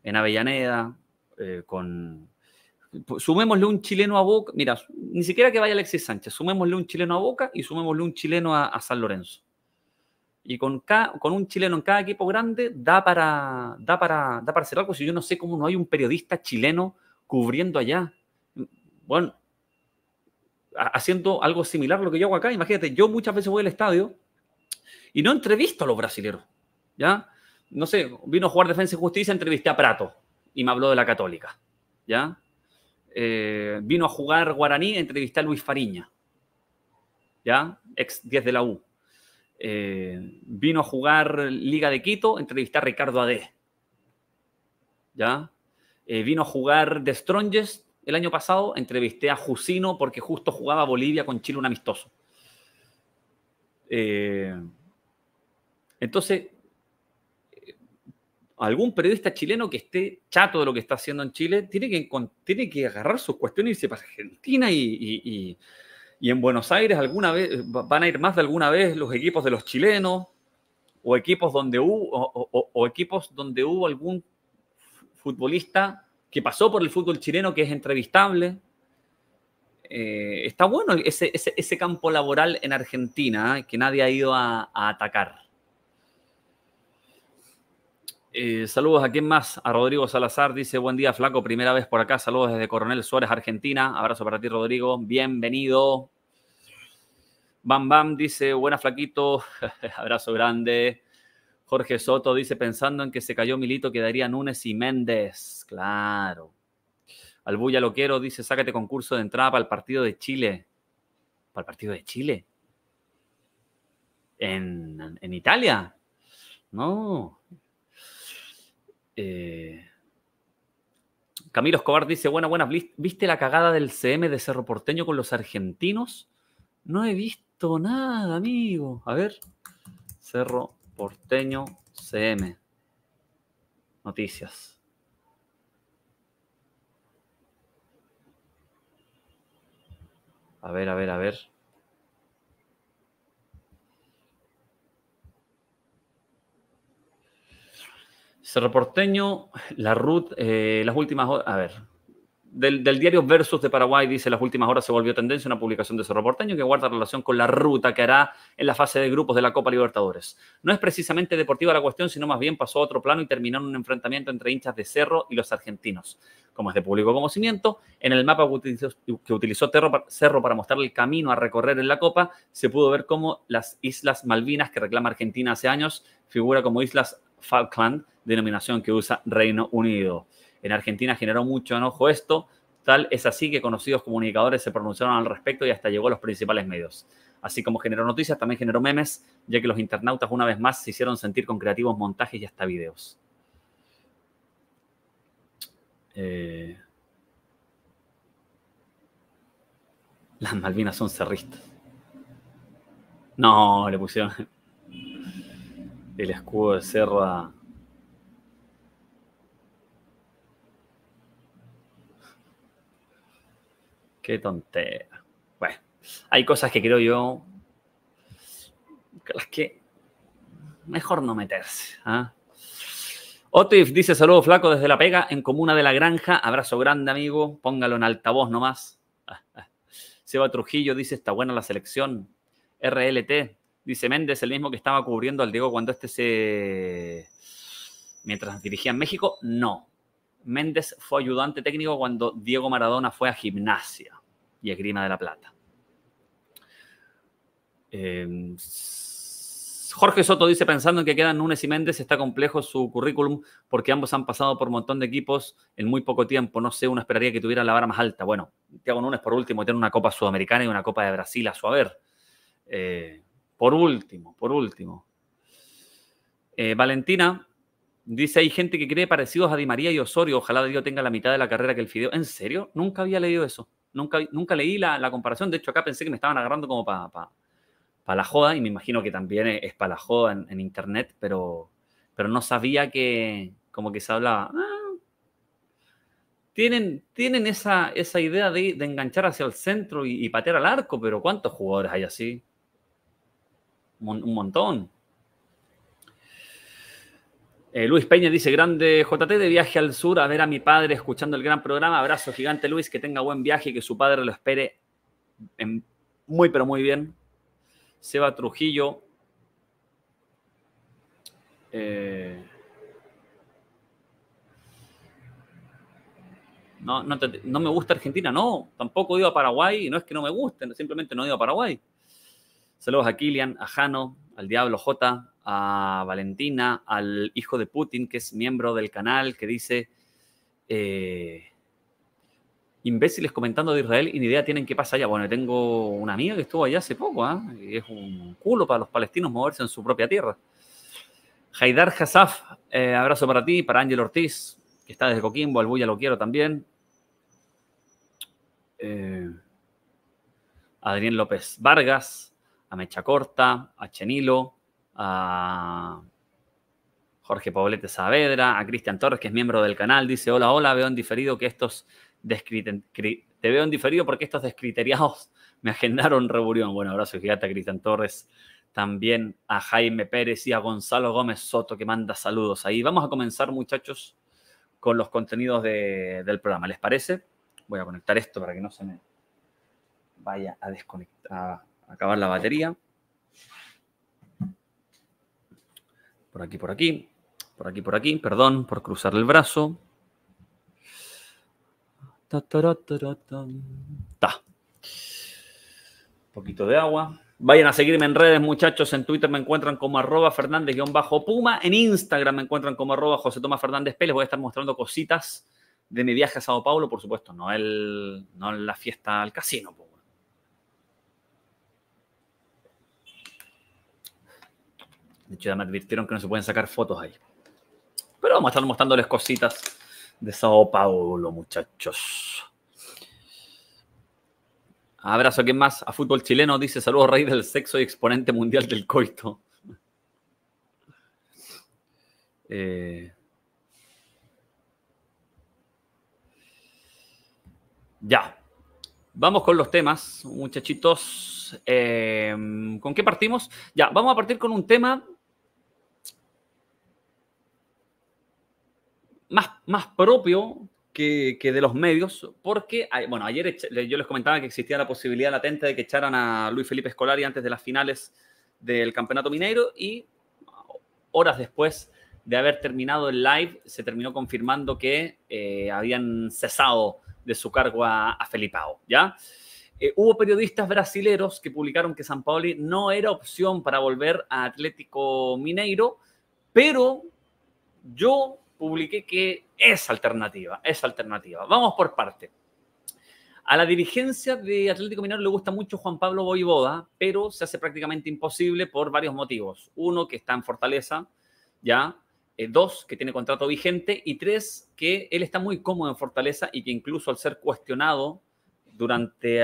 en, Avellaneda, eh, con... Sumémosle un chileno a Boca, mira, ni siquiera que vaya Alexis Sánchez, sumémosle un chileno a Boca y sumémosle un chileno a, San Lorenzo y con, con un chileno en cada equipo grande da para, da para, da para hacer algo. Si yo no sé cómo no hay un periodista chileno cubriendo allá. Bueno, haciendo algo similar a lo que yo hago acá. Imagínate, yo muchas veces voy al estadio y no entrevisto a los brasileños, ¿ya? No sé, vino a jugar Defensa y Justicia, entrevisté a Prato y me habló de la Católica, ¿ya? Eh, vino a jugar Guaraní, entrevisté a Luis Fariña, ¿ya? Ex 10 de la U. Eh, vino a jugar Liga de Quito, entrevisté a Ricardo Ade, ¿ya? Eh, vino a jugar The Strongest, el año pasado, entrevisté a Jusino porque justo jugaba Bolivia con Chile un amistoso. Eh, entonces, eh, algún periodista chileno que esté chato de lo que está haciendo en Chile tiene que, tiene que agarrar sus cuestiones y irse para Argentina y, en Buenos Aires alguna vez van a ir más de alguna vez los equipos de los chilenos o equipos donde o equipos donde hubo algún futbolista que pasó por el fútbol chileno, que es entrevistable. Eh, está bueno ese, campo laboral en Argentina ¿eh? que nadie ha ido a, atacar. Eh, saludos a quién más, a Rodrigo Salazar, dice buen día Flaco, primera vez por acá, saludos desde Coronel Suárez, Argentina, abrazo para ti Rodrigo, bienvenido. Bam Bam dice buena Flaquito, abrazo grande. Jorge Soto dice, pensando en que se cayó Milito, quedaría Núñez y Méndez. Claro. Albuya Loquero dice, sácate concurso de entrada para el partido de Chile. ¿Para el partido de Chile? ¿En, Italia? No. Eh, Camilo Escobar dice, buena, buena, ¿viste la cagada del CM de Cerro Porteño con los argentinos? No he visto nada, amigo. A ver, Cerro Porteño CM. Noticias. A ver, a ver, a ver. Se Porteño, la RUT, eh, las últimas... A ver, del, diario Versus de Paraguay dice las últimas horas se volvió tendencia una publicación de Cerro Porteño que guarda relación con la ruta que hará en la fase de grupos de la Copa Libertadores. No es precisamente deportiva la cuestión, sino más bien pasó a otro plano y terminó en un enfrentamiento entre hinchas de Cerro y los argentinos. Como es de público conocimiento, en el mapa que utilizó, que utilizó Cerro para mostrar el camino a recorrer en la Copa, se pudo ver cómo las Islas Malvinas, que reclama Argentina hace años, figura como Islas Falkland, denominación que usa Reino Unido. En Argentina generó mucho enojo esto, tal es así que conocidos comunicadores se pronunciaron al respecto y hasta llegó a los principales medios. Así como generó noticias, también generó memes, ya que los internautas una vez más se hicieron sentir con creativos montajes y hasta videos. Eh, las Malvinas son cerristas. No, le pusieron el escudo de cerro Qué tontera. Bueno, hay cosas que creo yo que las que mejor no meterse. ¿ah? Otif dice saludo flaco desde La Pega, en Comuna de la Granja. Abrazo grande, amigo. Póngalo en altavoz nomás. Seba Trujillo dice está buena la selección. RLT dice Méndez, el mismo que estaba cubriendo al Diego cuando este se... Mientras dirigía en México, no. Méndez fue ayudante técnico cuando Diego Maradona fue a gimnasia y Grima de la plata. Em, Jorge Soto dice, pensando en que quedan Núñez y Méndez, está complejo su currículum porque ambos han pasado por un montón de equipos en muy poco tiempo. No sé, uno esperaría que tuviera la vara más alta. Bueno, Thiago Núñez por último tiene una Copa Sudamericana y una Copa de Brasil a su haber. Eh, por último, por último. Eh, Valentina Dice, hay gente que cree parecidos a Di María y Osorio. Ojalá Dios tenga la mitad de la carrera que el Fideo. ¿En serio? Nunca había leído eso. Nunca, nunca leí la, comparación. De hecho, acá pensé que me estaban agarrando como para pa, la joda. Y me imagino que también es para la joda en, internet. Pero, pero no sabía que como que se hablaba. Ah. tienen, tienen esa, idea de, enganchar hacia el centro y, patear al arco. Pero ¿cuántos jugadores hay así? un, un montón. Eh, Luis Peña dice, grande JT de viaje al sur a ver a mi padre escuchando el gran programa. Abrazo gigante Luis, que tenga buen viaje y que su padre lo espere muy pero muy bien. Seba Trujillo. Eh, no, no, me gusta Argentina, no. Tampoco digo a Paraguay, no es que no me guste, simplemente no digo a Paraguay. Saludos a Kilian, a Jano, al Diablo J, a Valentina, al hijo de Putin, que es miembro del canal, que dice, eh, imbéciles comentando de Israel y ni idea tienen qué pasa allá. Bueno, tengo una amiga que estuvo allá hace poco, ¿ah? y es un culo para los palestinos moverse en su propia tierra. Haidar Hasaf, eh, abrazo para ti, para Ángel Ortiz, que está desde Coquimbo, al lo quiero también. Eh, Adrián López Vargas, a Mecha Corta, a Chenilo, a Jorge Poblete Saavedra, a Cristian Torres, que es miembro del canal, dice, hola, hola, veo en diferido que estos te veo en diferido porque estos descriteriados me agendaron reburión. Bueno, abrazo gigante a Cristian Torres, también a Jaime Pérez y a Gonzalo Gómez Soto, que manda saludos ahí. Vamos a comenzar, muchachos, con los contenidos del programa, ¿les parece? Voy a conectar esto para que no se me vaya a, desconectar, a acabar la batería. por aquí, por aquí, por aquí, por aquí, perdón por cruzar el brazo. Ta, Un poquito de agua. Vayan a seguirme en redes, muchachos. En Twitter me encuentran como arroba Fernández-Puma. En Instagram me encuentran como arroba José Tomás Fernández Pérez. Voy a estar mostrando cositas de mi viaje a Sao Paulo, por supuesto. No, el, la fiesta al casino, De hecho, ya me advirtieron que no se pueden sacar fotos ahí. Pero vamos a estar mostrándoles cositas de Sao Paulo, muchachos. Abrazo, ¿quién más? A fútbol chileno dice: Saludos, rey del sexo y exponente mundial del coito. Eh, ya. Vamos con los temas, muchachitos. Eh, ¿Con qué partimos? Ya, vamos a partir con un tema más, más propio que, de los medios, porque, bueno, ayer yo les comentaba que existía la posibilidad latente de que echaran a Luis Felipe Escolari antes de las finales del Campeonato Mineiro y ah, horas después de haber terminado el live, se terminó confirmando que eh, habían cesado de su cargo a, a Felipao, ¿ya? Eh, hubo periodistas brasileros que publicaron que San Paoli no era opción para volver a Atlético Mineiro, pero yo publiqué que es alternativa, es alternativa. Vamos por parte. A la dirigencia de Atlético Minero le gusta mucho Juan Pablo Boivoda, pero se hace prácticamente imposible por varios motivos. Uno, que está en Fortaleza, ya. Eh, dos, que tiene contrato vigente. Y tres, que él está muy cómodo en Fortaleza y que incluso al ser cuestionado durante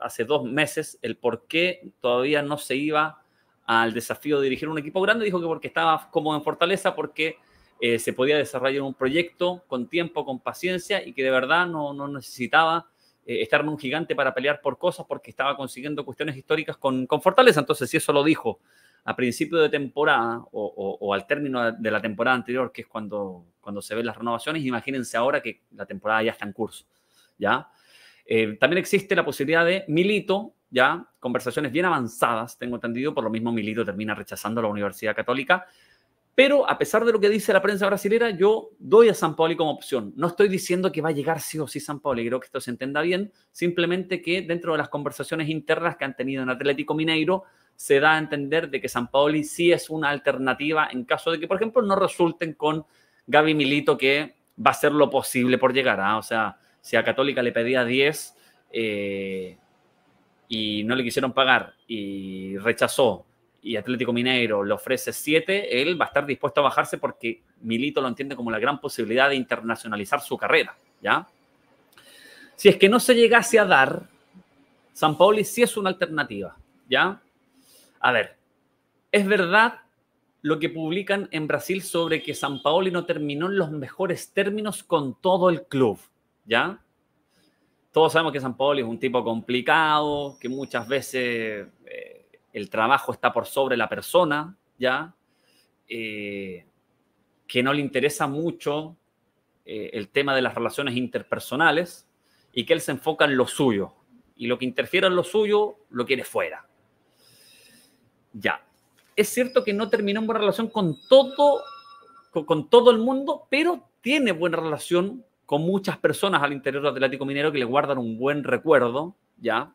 hace dos meses el por qué todavía no se iba al desafío de dirigir un equipo grande, dijo que porque estaba cómodo en Fortaleza, porque eh, se podía desarrollar un proyecto con tiempo, con paciencia y que de verdad no, necesitaba eh, estar en un gigante para pelear por cosas porque estaba consiguiendo cuestiones históricas con, con Entonces, si eso lo dijo a principio de temporada o, al término de la temporada anterior, que es cuando, cuando se ven las renovaciones, imagínense ahora que la temporada ya está en curso, ¿ya? Eh, también existe la posibilidad de Milito, ya, conversaciones bien avanzadas, tengo entendido, por lo mismo Milito termina rechazando la Universidad Católica, pero a pesar de lo que dice la prensa brasilera, yo doy a San Paulo como opción. No estoy diciendo que va a llegar sí o sí San y creo que esto se entienda bien. Simplemente que dentro de las conversaciones internas que han tenido en Atlético Mineiro, se da a entender de que San Paulo sí es una alternativa en caso de que, por ejemplo, no resulten con Gaby Milito, que va a hacer lo posible por llegar. ¿ah? O sea, si a Católica le pedía 10 eh, y no le quisieron pagar y rechazó y Atlético Mineiro le ofrece siete él va a estar dispuesto a bajarse porque Milito lo entiende como la gran posibilidad de internacionalizar su carrera, ¿ya? Si es que no se llegase a dar, San Paoli sí es una alternativa, ¿ya? A ver, es verdad lo que publican en Brasil sobre que San Paoli no terminó en los mejores términos con todo el club, ¿ya? Todos sabemos que San Paoli es un tipo complicado, que muchas veces... Eh, el trabajo está por sobre la persona, ¿ya? Eh, que no le interesa mucho eh, el tema de las relaciones interpersonales y que él se enfoca en lo suyo. Y lo que interfiera en lo suyo, lo quiere fuera. Ya. Es cierto que no terminó en buena relación con todo, con, todo el mundo, pero tiene buena relación con muchas personas al interior del Atlético Minero que le guardan un buen recuerdo, ¿ya?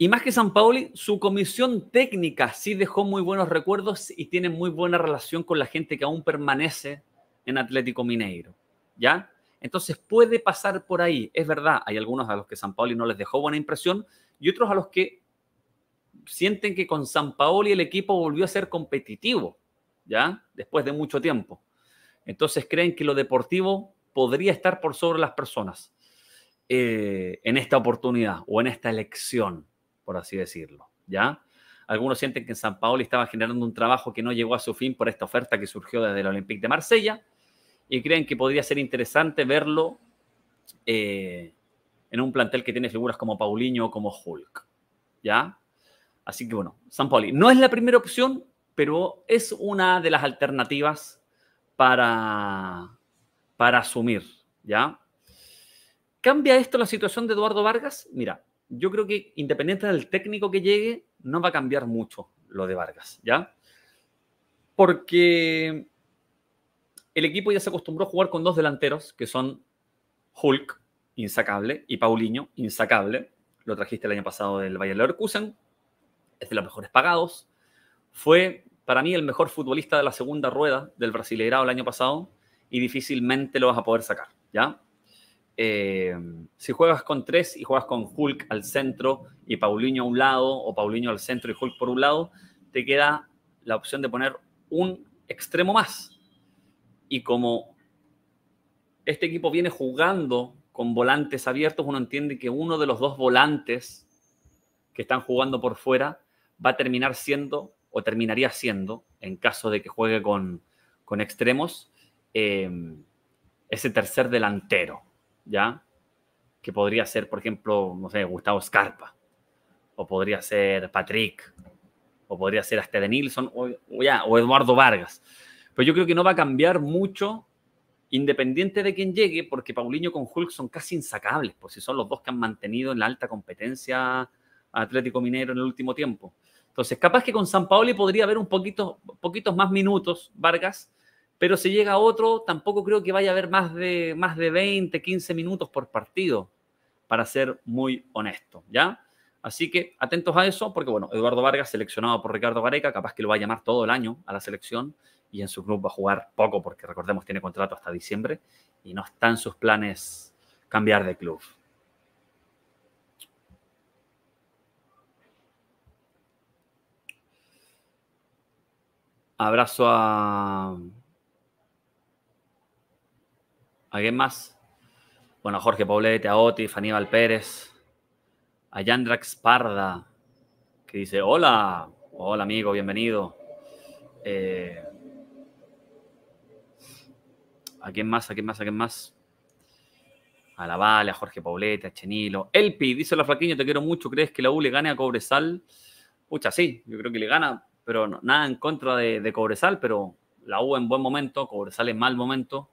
Y más que San Paoli, su comisión técnica sí dejó muy buenos recuerdos y tiene muy buena relación con la gente que aún permanece en Atlético Mineiro. ¿Ya? Entonces puede pasar por ahí. Es verdad, hay algunos a los que San Paoli no les dejó buena impresión y otros a los que sienten que con San Paoli el equipo volvió a ser competitivo, ¿ya? Después de mucho tiempo. Entonces creen que lo deportivo podría estar por sobre las personas eh, en esta oportunidad o en esta elección por así decirlo, ¿ya? Algunos sienten que en San Paolo estaba generando un trabajo que no llegó a su fin por esta oferta que surgió desde el Olympique de Marsella y creen que podría ser interesante verlo eh, en un plantel que tiene figuras como Paulinho o como Hulk, ¿ya? Así que bueno, San paulo no es la primera opción, pero es una de las alternativas para, para asumir, ¿ya? ¿Cambia esto la situación de Eduardo Vargas? Mira, yo creo que independiente del técnico que llegue, no va a cambiar mucho lo de Vargas, ¿ya? Porque el equipo ya se acostumbró a jugar con dos delanteros, que son Hulk, insacable, y Paulinho, insacable. Lo trajiste el año pasado del Bayer Leverkusen, es de los mejores pagados. Fue para mí el mejor futbolista de la segunda rueda del brasilegrado el año pasado y difícilmente lo vas a poder sacar, ¿ya? Eh, si juegas con tres y juegas con Hulk al centro y Paulinho a un lado, o Paulinho al centro y Hulk por un lado, te queda la opción de poner un extremo más. Y como este equipo viene jugando con volantes abiertos, uno entiende que uno de los dos volantes que están jugando por fuera va a terminar siendo, o terminaría siendo, en caso de que juegue con, extremos, eh, ese tercer delantero ¿ya? Que podría ser, por ejemplo, no sé, Gustavo Scarpa, o podría ser Patrick, o podría ser hasta de o, o, ya, o Eduardo Vargas. Pero yo creo que no va a cambiar mucho independiente de quién llegue, porque Paulinho con Hulk son casi insacables, por si son los dos que han mantenido en la alta competencia Atlético Minero en el último tiempo. Entonces, capaz que con San Paoli podría haber un poquito, poquitos más minutos, Vargas, pero si llega otro, tampoco creo que vaya a haber más de, más de 20, 15 minutos por partido, para ser muy honesto, ¿ya? Así que atentos a eso, porque bueno, Eduardo Vargas, seleccionado por Ricardo Vareca, capaz que lo va a llamar todo el año a la selección y en su club va a jugar poco, porque recordemos tiene contrato hasta diciembre y no están sus planes cambiar de club. Abrazo a ¿Alguien más? Bueno, Jorge Paulete, a Otis, Aníbal Pérez, a Yandrax Parda, que dice, hola, hola amigo, bienvenido. Eh, ¿A quién más? ¿A quién más? ¿A quién más? A La Vale, a Jorge Paulete, a Chenilo. Elpi, dice la flaquiña, te quiero mucho. ¿Crees que la U le gane a Cobresal? Pucha, sí, yo creo que le gana, pero nada en contra de, de Cobresal, pero la U en buen momento, Cobresal en mal momento.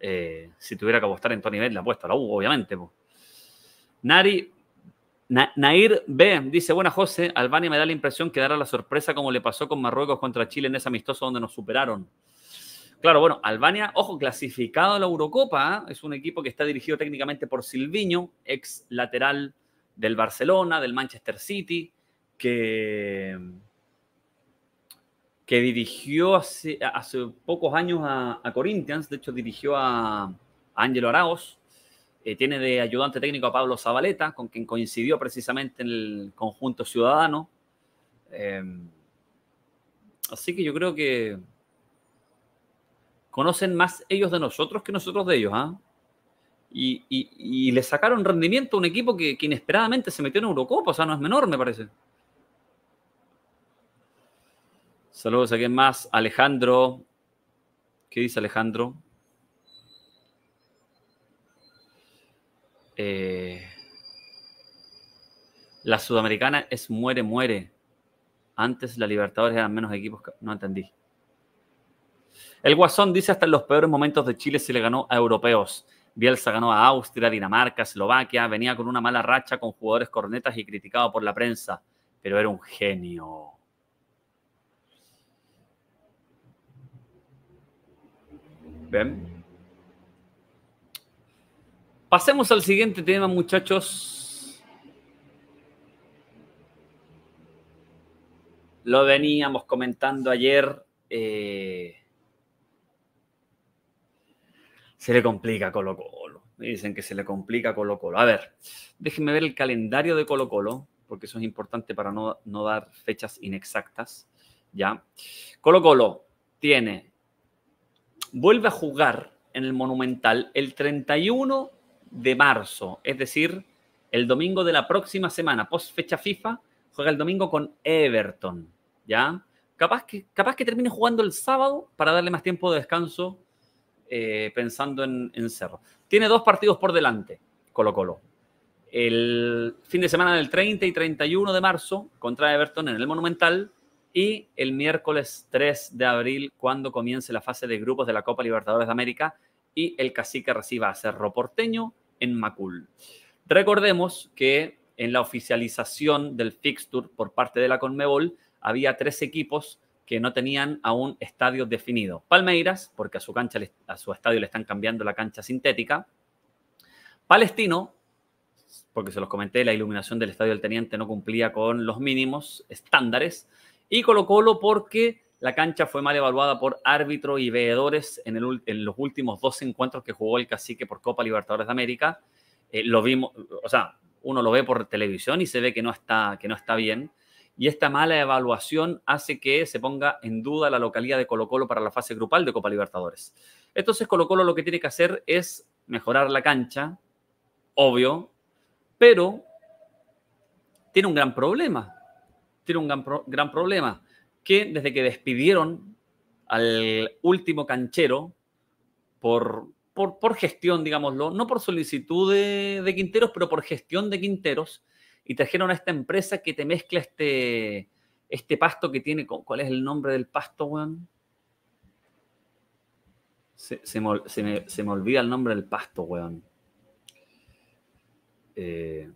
Eh, si tuviera que apostar en Tony nivel, la apuesta la U, obviamente. Nair B dice: Buena, José. Albania me da la impresión que dará la sorpresa como le pasó con Marruecos contra Chile en ese amistoso donde nos superaron. Claro, bueno, Albania, ojo, clasificado a la Eurocopa, ¿eh? es un equipo que está dirigido técnicamente por Silviño, ex lateral del Barcelona, del Manchester City, que, que dirigió hace, hace pocos años a, Corinthians, de hecho dirigió a, Ángelo Aragos, Araos, eh, tiene de ayudante técnico a Pablo Zabaleta, con quien coincidió precisamente en el conjunto ciudadano. Em, así que yo creo que conocen más ellos de nosotros que nosotros de ellos. ¿ah? Y, y, le sacaron rendimiento a un equipo que inesperadamente se metió en Eurocopa, o sea, no es menor, me parece. Saludos a quien más. Alejandro. ¿Qué dice Alejandro? Eh, la sudamericana es muere, muere. Antes la Libertadores eran menos equipos. Que... No entendí. El Guasón dice hasta en los peores momentos de Chile se le ganó a europeos. Bielsa ganó a Austria, Dinamarca, Eslovaquia. Venía con una mala racha con jugadores cornetas y criticado por la prensa. Pero era un genio. ¿Ven? Pasemos al siguiente tema, muchachos. Lo veníamos comentando ayer. Eh, se le complica Colo Colo. Me dicen que se le complica Colo Colo. A ver, déjenme ver el calendario de Colo Colo, porque eso es importante para no, no dar fechas inexactas. Ya. Colo Colo tiene vuelve a jugar en el Monumental el 31 de marzo, es decir, el domingo de la próxima semana, post fecha FIFA, juega el domingo con Everton, ¿ya? Capaz que, capaz que termine jugando el sábado para darle más tiempo de descanso eh, pensando en, en Cerro. Tiene dos partidos por delante, Colo Colo. El fin de semana del 30 y 31 de marzo contra Everton en el Monumental y el miércoles 3 de abril, cuando comience la fase de grupos de la Copa Libertadores de América y el cacique reciba a Cerro Porteño en Macul. Recordemos que en la oficialización del fixture por parte de la Conmebol había tres equipos que no tenían aún estadio definido. Palmeiras, porque a su, cancha, a su estadio le están cambiando la cancha sintética. Palestino, porque se los comenté, la iluminación del estadio del Teniente no cumplía con los mínimos estándares. Y Colo Colo porque la cancha fue mal evaluada por árbitro y veedores en, los últimos dos encuentros que jugó el cacique por Copa Libertadores de América. Eh, lo vimos, o sea, uno lo ve por televisión y se ve que no está, que no está bien. Y esta mala evaluación hace que se ponga en duda la localidad de Colo Colo para la fase grupal de Copa Libertadores. Entonces Colo Colo lo que tiene que hacer es mejorar la cancha, obvio, pero tiene un gran problema tiene un gran, problema, que desde que despidieron al último canchero por, por, gestión, digámoslo, no por solicitud de, Quinteros, pero por gestión de Quinteros, y trajeron a esta empresa que te mezcla este, este pasto que tiene, ¿cuál es el nombre del pasto, weón? Se, me, se me olvida el nombre del pasto, weón. Eh,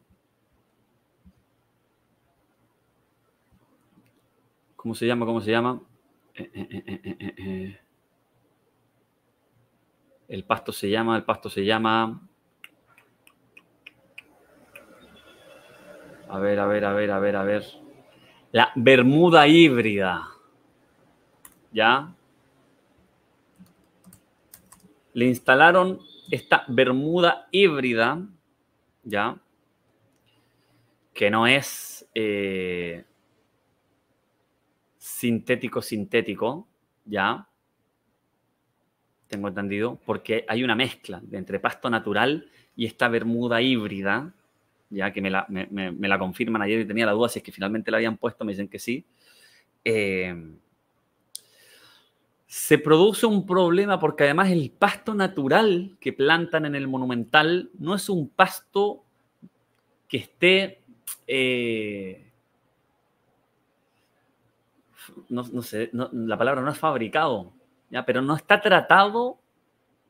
¿Cómo se llama? ¿Cómo se llama? Eh, eh, eh, el pasto se llama, el pasto se llama. A ver, a ver, a ver, a ver, a ver. La Bermuda híbrida. ¿Ya? Le instalaron esta Bermuda híbrida, ¿ya? Que no es sintético sintético, ¿ya? Tengo entendido, porque hay una mezcla de entre pasto natural y esta bermuda híbrida, ya que me la, confirman ayer y tenía la duda si es que finalmente la habían puesto, me dicen que sí. Eh, se produce un problema porque además el pasto natural que plantan en el monumental no es un pasto que esté eh, no, sé, la palabra no es fabricado, ¿ya? pero no está tratado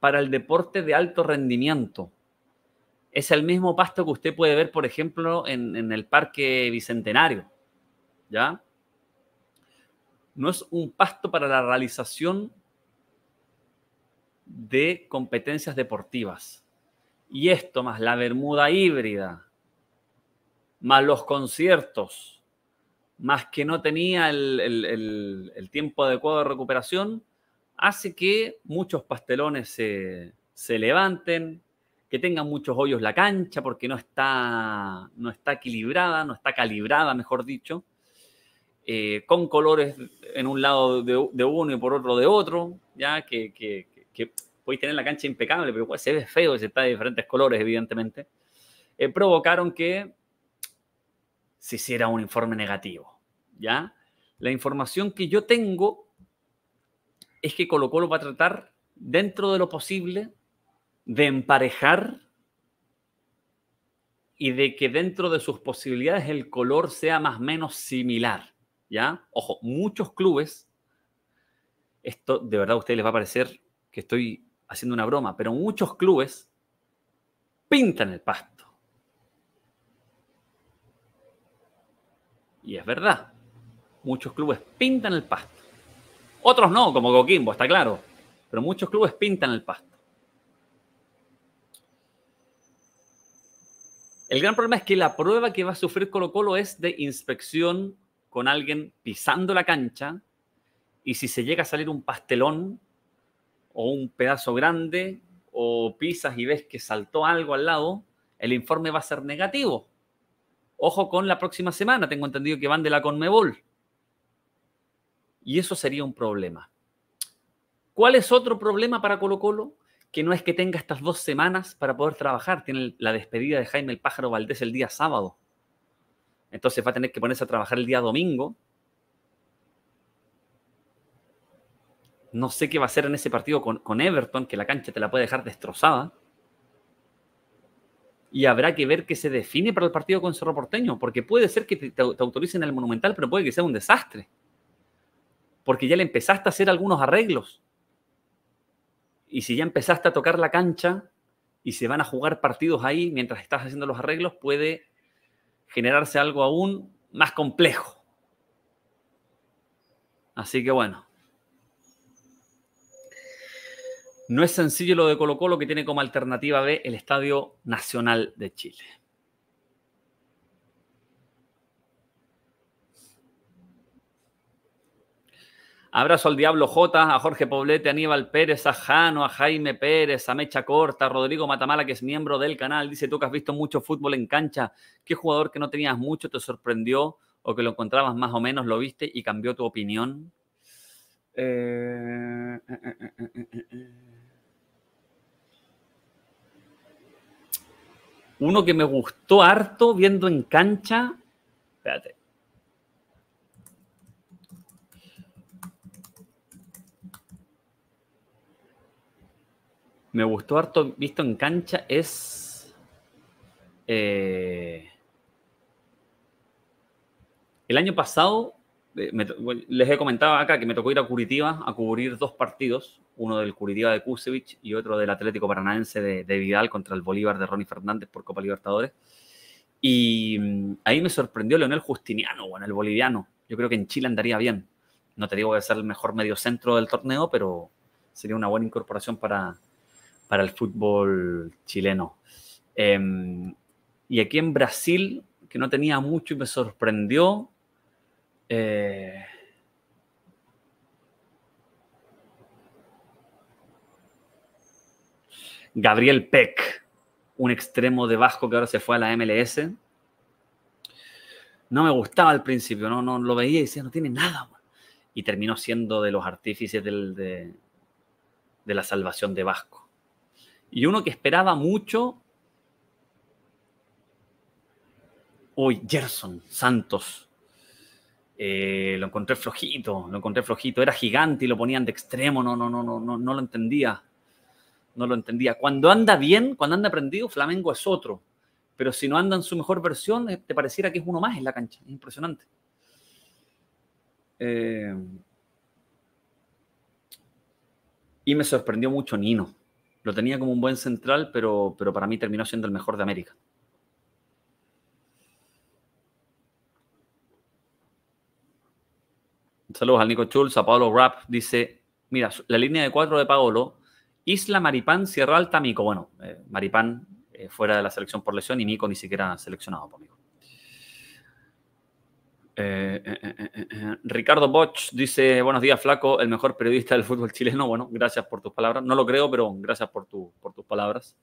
para el deporte de alto rendimiento. Es el mismo pasto que usted puede ver, por ejemplo, en, en el Parque Bicentenario. ¿Ya? No es un pasto para la realización de competencias deportivas. Y esto más la bermuda híbrida, más los conciertos, más que no tenía el, tiempo adecuado de recuperación, hace que muchos pastelones se, levanten, que tengan muchos hoyos la cancha porque no está, no está equilibrada, no está calibrada, mejor dicho, eh, con colores en un lado de, uno y por otro de otro, ya que, que, podéis tener la cancha impecable, pero pues, se ve feo si está de diferentes colores, evidentemente, eh, provocaron que si hiciera un informe negativo. ¿Ya? La información que yo tengo es que Colo Colo va a tratar, dentro de lo posible, de emparejar y de que dentro de sus posibilidades el color sea más o menos similar. ¿Ya? Ojo, muchos clubes, esto de verdad a ustedes les va a parecer que estoy haciendo una broma, pero muchos clubes pintan el pasto. Y es verdad, muchos clubes pintan el pasto. Otros no, como Coquimbo, está claro. Pero muchos clubes pintan el pasto. El gran problema es que la prueba que va a sufrir Colo Colo es de inspección con alguien pisando la cancha y si se llega a salir un pastelón o un pedazo grande o pisas y ves que saltó algo al lado, el informe va a ser negativo. Ojo con la próxima semana, tengo entendido que van de la Conmebol. Y eso sería un problema. ¿Cuál es otro problema para Colo Colo? Que no es que tenga estas dos semanas para poder trabajar. Tiene la despedida de Jaime el Pájaro Valdés el día sábado. Entonces va a tener que ponerse a trabajar el día domingo. No sé qué va a hacer en ese partido con, con Everton, que la cancha te la puede dejar destrozada y habrá que ver qué se define para el partido con Cerro Porteño, porque puede ser que te, te, autoricen el Monumental, pero puede que sea un desastre, porque ya le empezaste a hacer algunos arreglos. Y si ya empezaste a tocar la cancha y se van a jugar partidos ahí mientras estás haciendo los arreglos, puede generarse algo aún más complejo. Así que bueno, No es sencillo lo de Colo Colo que tiene como alternativa B el Estadio Nacional de Chile. Abrazo al Diablo J, a Jorge Poblete, a Aníbal Pérez, a Jano, a Jaime Pérez, a Mecha Corta, a Rodrigo Matamala, que es miembro del canal. Dice, tú que has visto mucho fútbol en cancha, ¿qué jugador que no tenías mucho te sorprendió o que lo encontrabas más o menos, lo viste y cambió tu opinión? Eh, eh, eh, eh Uno que me gustó harto viendo en cancha. Espérate. Me gustó harto visto en cancha es. Eh, el año pasado les he comentado acá que me tocó ir a Curitiba a cubrir dos partidos, uno del Curitiba de Kusevich y otro del Atlético Paranaense de, Vidal contra el Bolívar de Ronnie Fernández por Copa Libertadores. Y mm, ahí me sorprendió Leonel Justiniano, bueno, el boliviano. Yo creo que en Chile andaría bien. No te digo que ser el mejor medio centro del torneo, pero sería una buena incorporación para, para el fútbol chileno. Em, y aquí en Brasil, que no tenía mucho y me sorprendió, eh, Gabriel Peck, un extremo de Vasco que ahora se fue a la MLS. No me gustaba al principio, no, no lo veía y decía, no tiene nada. Y terminó siendo de los artífices del, de, de la salvación de Vasco. Y uno que esperaba mucho, hoy Gerson Santos, eh, lo encontré flojito, lo encontré flojito. Era gigante y lo ponían de extremo, no, no, no, no, no, no lo entendía. No lo entendía. Cuando anda bien, cuando anda aprendido, Flamengo es otro. Pero si no anda en su mejor versión, eh, te pareciera que es uno más en la cancha. Es impresionante. Eh, y me sorprendió mucho Nino. Lo tenía como un buen central, pero, pero para mí terminó siendo el mejor de América. Saludos al Nico Chulz, a Paolo Rapp. Dice, mira, la línea de cuatro de Paolo, Isla, Maripán, Sierra Alta, Mico. Bueno, eh, Maripán eh, fuera de la selección por lesión y Mico ni siquiera seleccionado por pues, Mico. Eh, Ricardo Boch dice, buenos días, Flaco, el mejor periodista del fútbol chileno. Bueno, gracias por tus palabras. No lo creo, pero gracias por, tu, por tus palabras.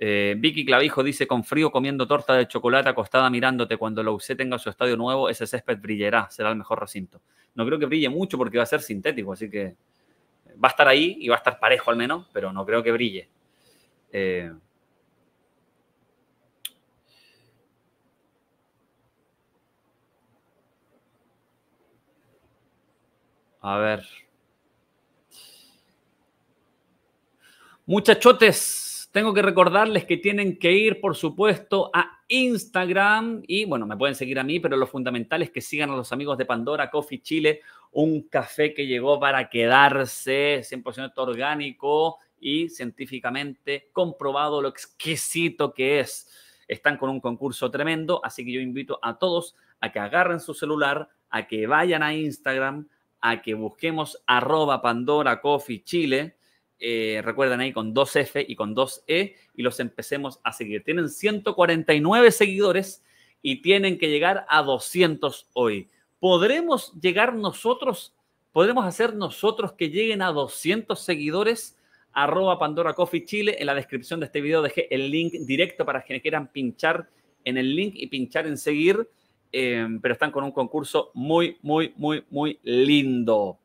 Eh, Vicky Clavijo dice, con frío comiendo torta de chocolate acostada mirándote, cuando la UC tenga su estadio nuevo, ese césped brillará, será el mejor recinto. No creo que brille mucho porque va a ser sintético, así que va a estar ahí y va a estar parejo al menos, pero no creo que brille. Eh, a ver. Muchachotes, tengo que recordarles que tienen que ir, por supuesto, a Instagram y, bueno, me pueden seguir a mí, pero lo fundamental es que sigan a los amigos de Pandora Coffee Chile, un café que llegó para quedarse, 100% orgánico y científicamente comprobado lo exquisito que es. Están con un concurso tremendo, así que yo invito a todos a que agarren su celular, a que vayan a Instagram, a que busquemos arroba Pandora Coffee Chile eh, recuerden ahí con 2F y con 2E y los empecemos a seguir. Tienen 149 seguidores y tienen que llegar a 200 hoy. ¿Podremos llegar nosotros, podremos hacer nosotros que lleguen a 200 seguidores? Arroba Pandora Coffee Chile. En la descripción de este video dejé el link directo para quienes quieran pinchar en el link y pinchar en seguir. Em, pero están con un concurso muy, muy, muy, muy lindo.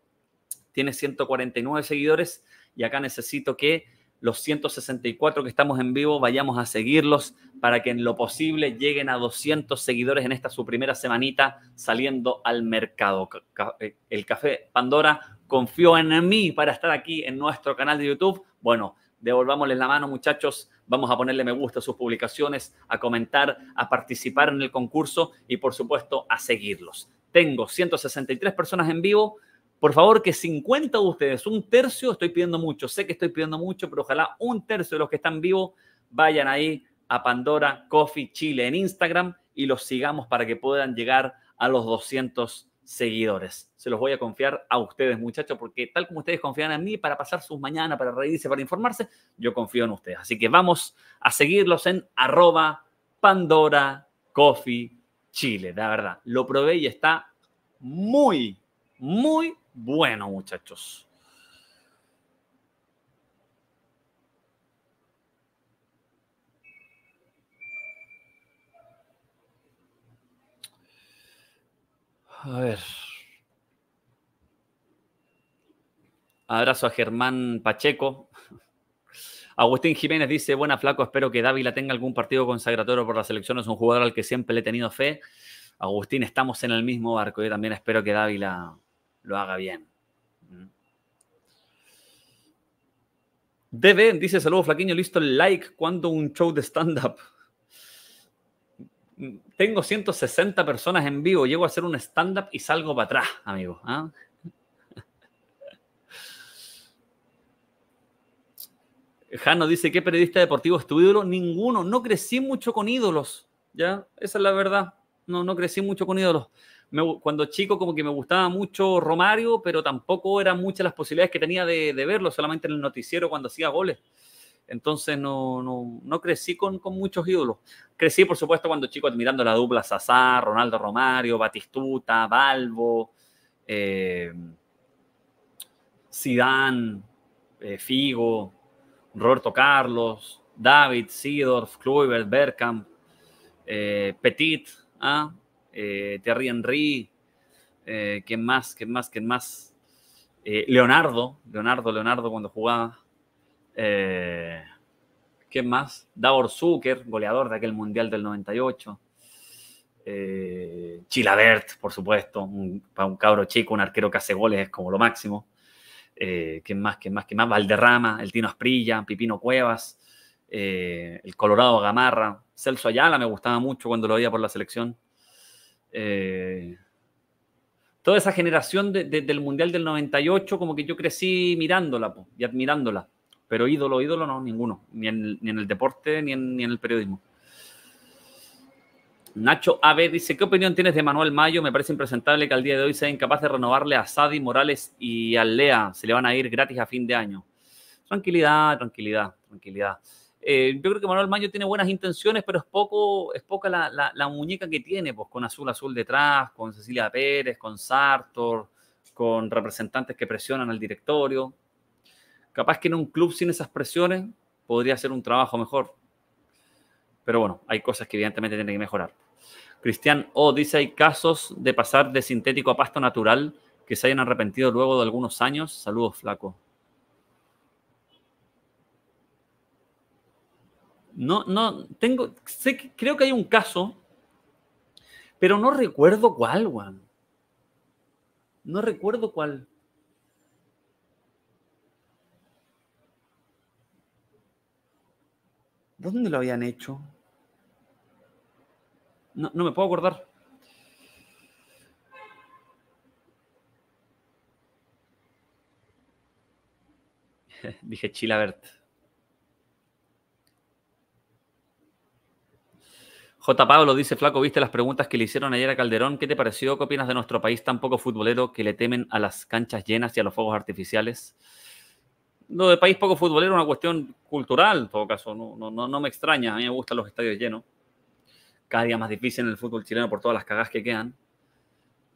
Tiene 149 seguidores y acá necesito que los 164 que estamos en vivo vayamos a seguirlos para que en lo posible lleguen a 200 seguidores en esta su primera semanita saliendo al mercado. Eh, el Café Pandora confió en mí para estar aquí en nuestro canal de YouTube. Bueno, devolvámosles la mano, muchachos. Vamos a ponerle me gusta a sus publicaciones, a comentar, a participar en el concurso y, por supuesto, a seguirlos. Tengo 163 personas en vivo, por favor, que 50 de ustedes, un tercio, estoy pidiendo mucho, sé que estoy pidiendo mucho, pero ojalá un tercio de los que están vivos vayan ahí a Pandora Coffee Chile en Instagram y los sigamos para que puedan llegar a los 200 seguidores. Se los voy a confiar a ustedes, muchachos, porque tal como ustedes confían en mí para pasar sus mañanas, para reírse, para informarse, yo confío en ustedes. Así que vamos a seguirlos en arroba Pandora Coffee Chile. La verdad, lo probé y está muy, muy bueno, muchachos. A ver. Abrazo a Germán Pacheco. Agustín Jiménez dice, buena flaco, espero que Dávila tenga algún partido consagratorio por la selección. Es un jugador al que siempre le he tenido fe. Agustín, estamos en el mismo barco. Yo también espero que Dávila lo haga bien. DB dice, saludos flaquiño, listo el like cuando un show de stand-up. Mm, tengo 160 personas en vivo, llego a hacer un stand-up y salgo para atrás, amigo. ¿Ah? Jano dice, ¿qué periodista deportivo es tu ídolo? Ninguno, no crecí mucho con ídolos, ¿ya? Esa es la verdad, no, no crecí mucho con ídolos cuando chico como que me gustaba mucho Romario, pero tampoco eran muchas las posibilidades que tenía de, verlo, solamente en el noticiero cuando hacía goles. Entonces no, crecí con, muchos ídolos. Crecí, por supuesto, cuando chico admirando la dupla Sazar, Ronaldo Romario, Batistuta, Balbo, eh, eh Figo, Roberto Carlos, David, Sidorf, Kluivert, Bergkamp, eh, Petit, ¿ah? Eh, Terry Henry, eh, ¿quién más? ¿Quién más? ¿Quién más? Eh, Leonardo, Leonardo, Leonardo cuando jugaba. ¿Quién más? Davor Zucker, goleador de aquel Mundial del 98. Chilabert, por supuesto, un, para un cabro chico, un arquero que hace goles es como lo máximo. ¿Quién más? ¿Quién más? ¿Quién más? Valderrama, el Tino Asprilla, Pipino Cuevas, el Colorado Gamarra, Celso Ayala me gustaba mucho cuando lo veía por la selección. Eh, toda esa generación desde el del Mundial del 98, como que yo crecí mirándola y admirándola. Pero ídolo, ídolo no, ninguno. Ni en, el deporte, ni en, el periodismo. Nacho AB dice, ¿qué opinión tienes de Manuel Mayo? Me parece impresentable que al día de hoy sea incapaz de renovarle a Sadi, Morales y aldea Se le van a ir gratis a fin de año. Tranquilidad, tranquilidad, tranquilidad. Eh, yo creo que Manuel Mayo tiene buenas intenciones, pero es poco, es poca la, muñeca que tiene, pues con Azul Azul detrás, con Cecilia Pérez, con Sartor, con representantes que presionan al directorio. Capaz que en un club sin esas presiones podría hacer un trabajo mejor. Pero bueno, hay cosas que evidentemente tienen que mejorar. Cristian O dice, hay casos de pasar de sintético a pasto natural que se hayan arrepentido luego de algunos años. Saludos, flaco. No, no, tengo, sé que, creo que hay un caso, pero no recuerdo cuál, Juan. No recuerdo cuál. ¿Dónde lo habían hecho? No, no me puedo acordar. Dije Chilabert. J. Pablo dice, Flaco, ¿viste las preguntas que le hicieron ayer a Calderón? ¿Qué te pareció? ¿Qué opinas de nuestro país tan poco futbolero que le temen a las canchas llenas y a los fuegos artificiales? Lo de país poco futbolero es una cuestión cultural, en todo caso. No, no, no, me extraña. A mí me gustan los estadios llenos. Cada día más difícil en el fútbol chileno por todas las cagas que quedan.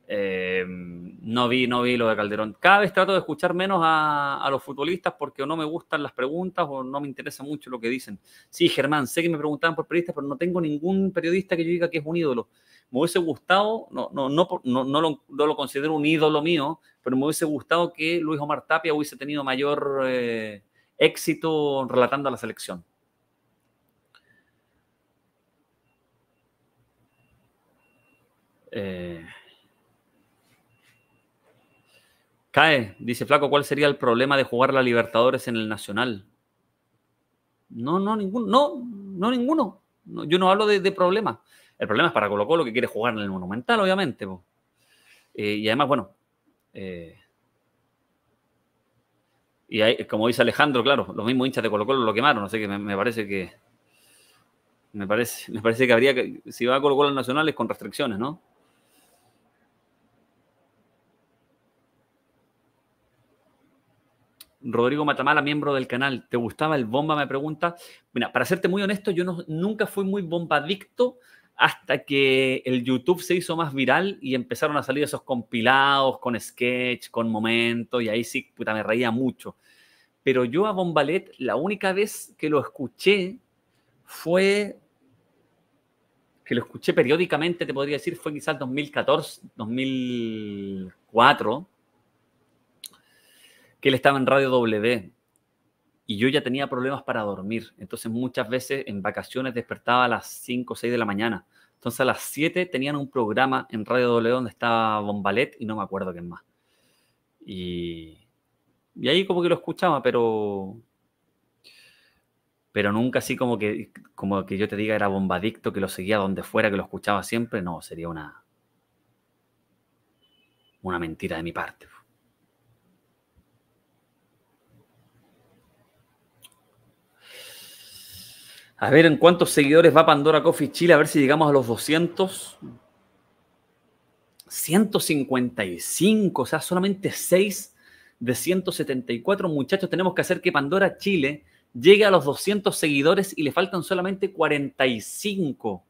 Eh, no vi, no vi lo de Calderón. Cada vez trato de escuchar menos a, los futbolistas porque no me gustan las preguntas o no me interesa mucho lo que dicen. Sí, Germán, sé que me preguntaban por periodistas, pero no tengo ningún periodista que yo diga que es un ídolo. Me hubiese gustado, no, no, no, lo, considero un ídolo mío, pero me hubiese gustado que Luis Omar Tapia hubiese tenido mayor eh, éxito relatando a la selección. Eh, Cae, dice Flaco, ¿cuál sería el problema de jugar la Libertadores en el Nacional? No, no, ninguno. No, no, ninguno. yo no hablo de, problema. El problema es para Colo Colo que quiere jugar en el Monumental, obviamente. Eh, y además, bueno. Eh, y como dice Alejandro, claro, los mismos hinchas de Colo Colo lo quemaron. Así que me, parece que. Me parece, me parece que habría que. Si va a Colo Colo Nacional es con restricciones, ¿no? Rodrigo Matamala, miembro del canal, ¿te gustaba el bomba? Me pregunta. Mira, para serte muy honesto, yo nunca fui muy bombadicto hasta que el YouTube se hizo más viral y empezaron a salir esos compilados con sketch, con momento y ahí sí, puta, me reía mucho. Pero yo a Bombalet, la única vez que lo escuché fue, que lo escuché periódicamente, te podría decir, fue quizás 2014, 2004, él estaba en Radio W y yo ya tenía problemas para dormir. Entonces muchas veces en vacaciones despertaba a las 5 o 6 de la mañana. Entonces a las 7 tenían un programa en Radio W donde estaba Bombalet y no me acuerdo quién más. Y, y ahí como que lo escuchaba, pero pero nunca así como que, como que yo te diga era bombadicto, que lo seguía donde fuera, que lo escuchaba siempre, no, sería una, una mentira de mi parte. A ver en cuántos seguidores va Pandora Coffee Chile, a ver si llegamos a los 200. 155, o sea, solamente 6 de 174 muchachos. Tenemos que hacer que Pandora Chile llegue a los 200 seguidores y le faltan solamente 45.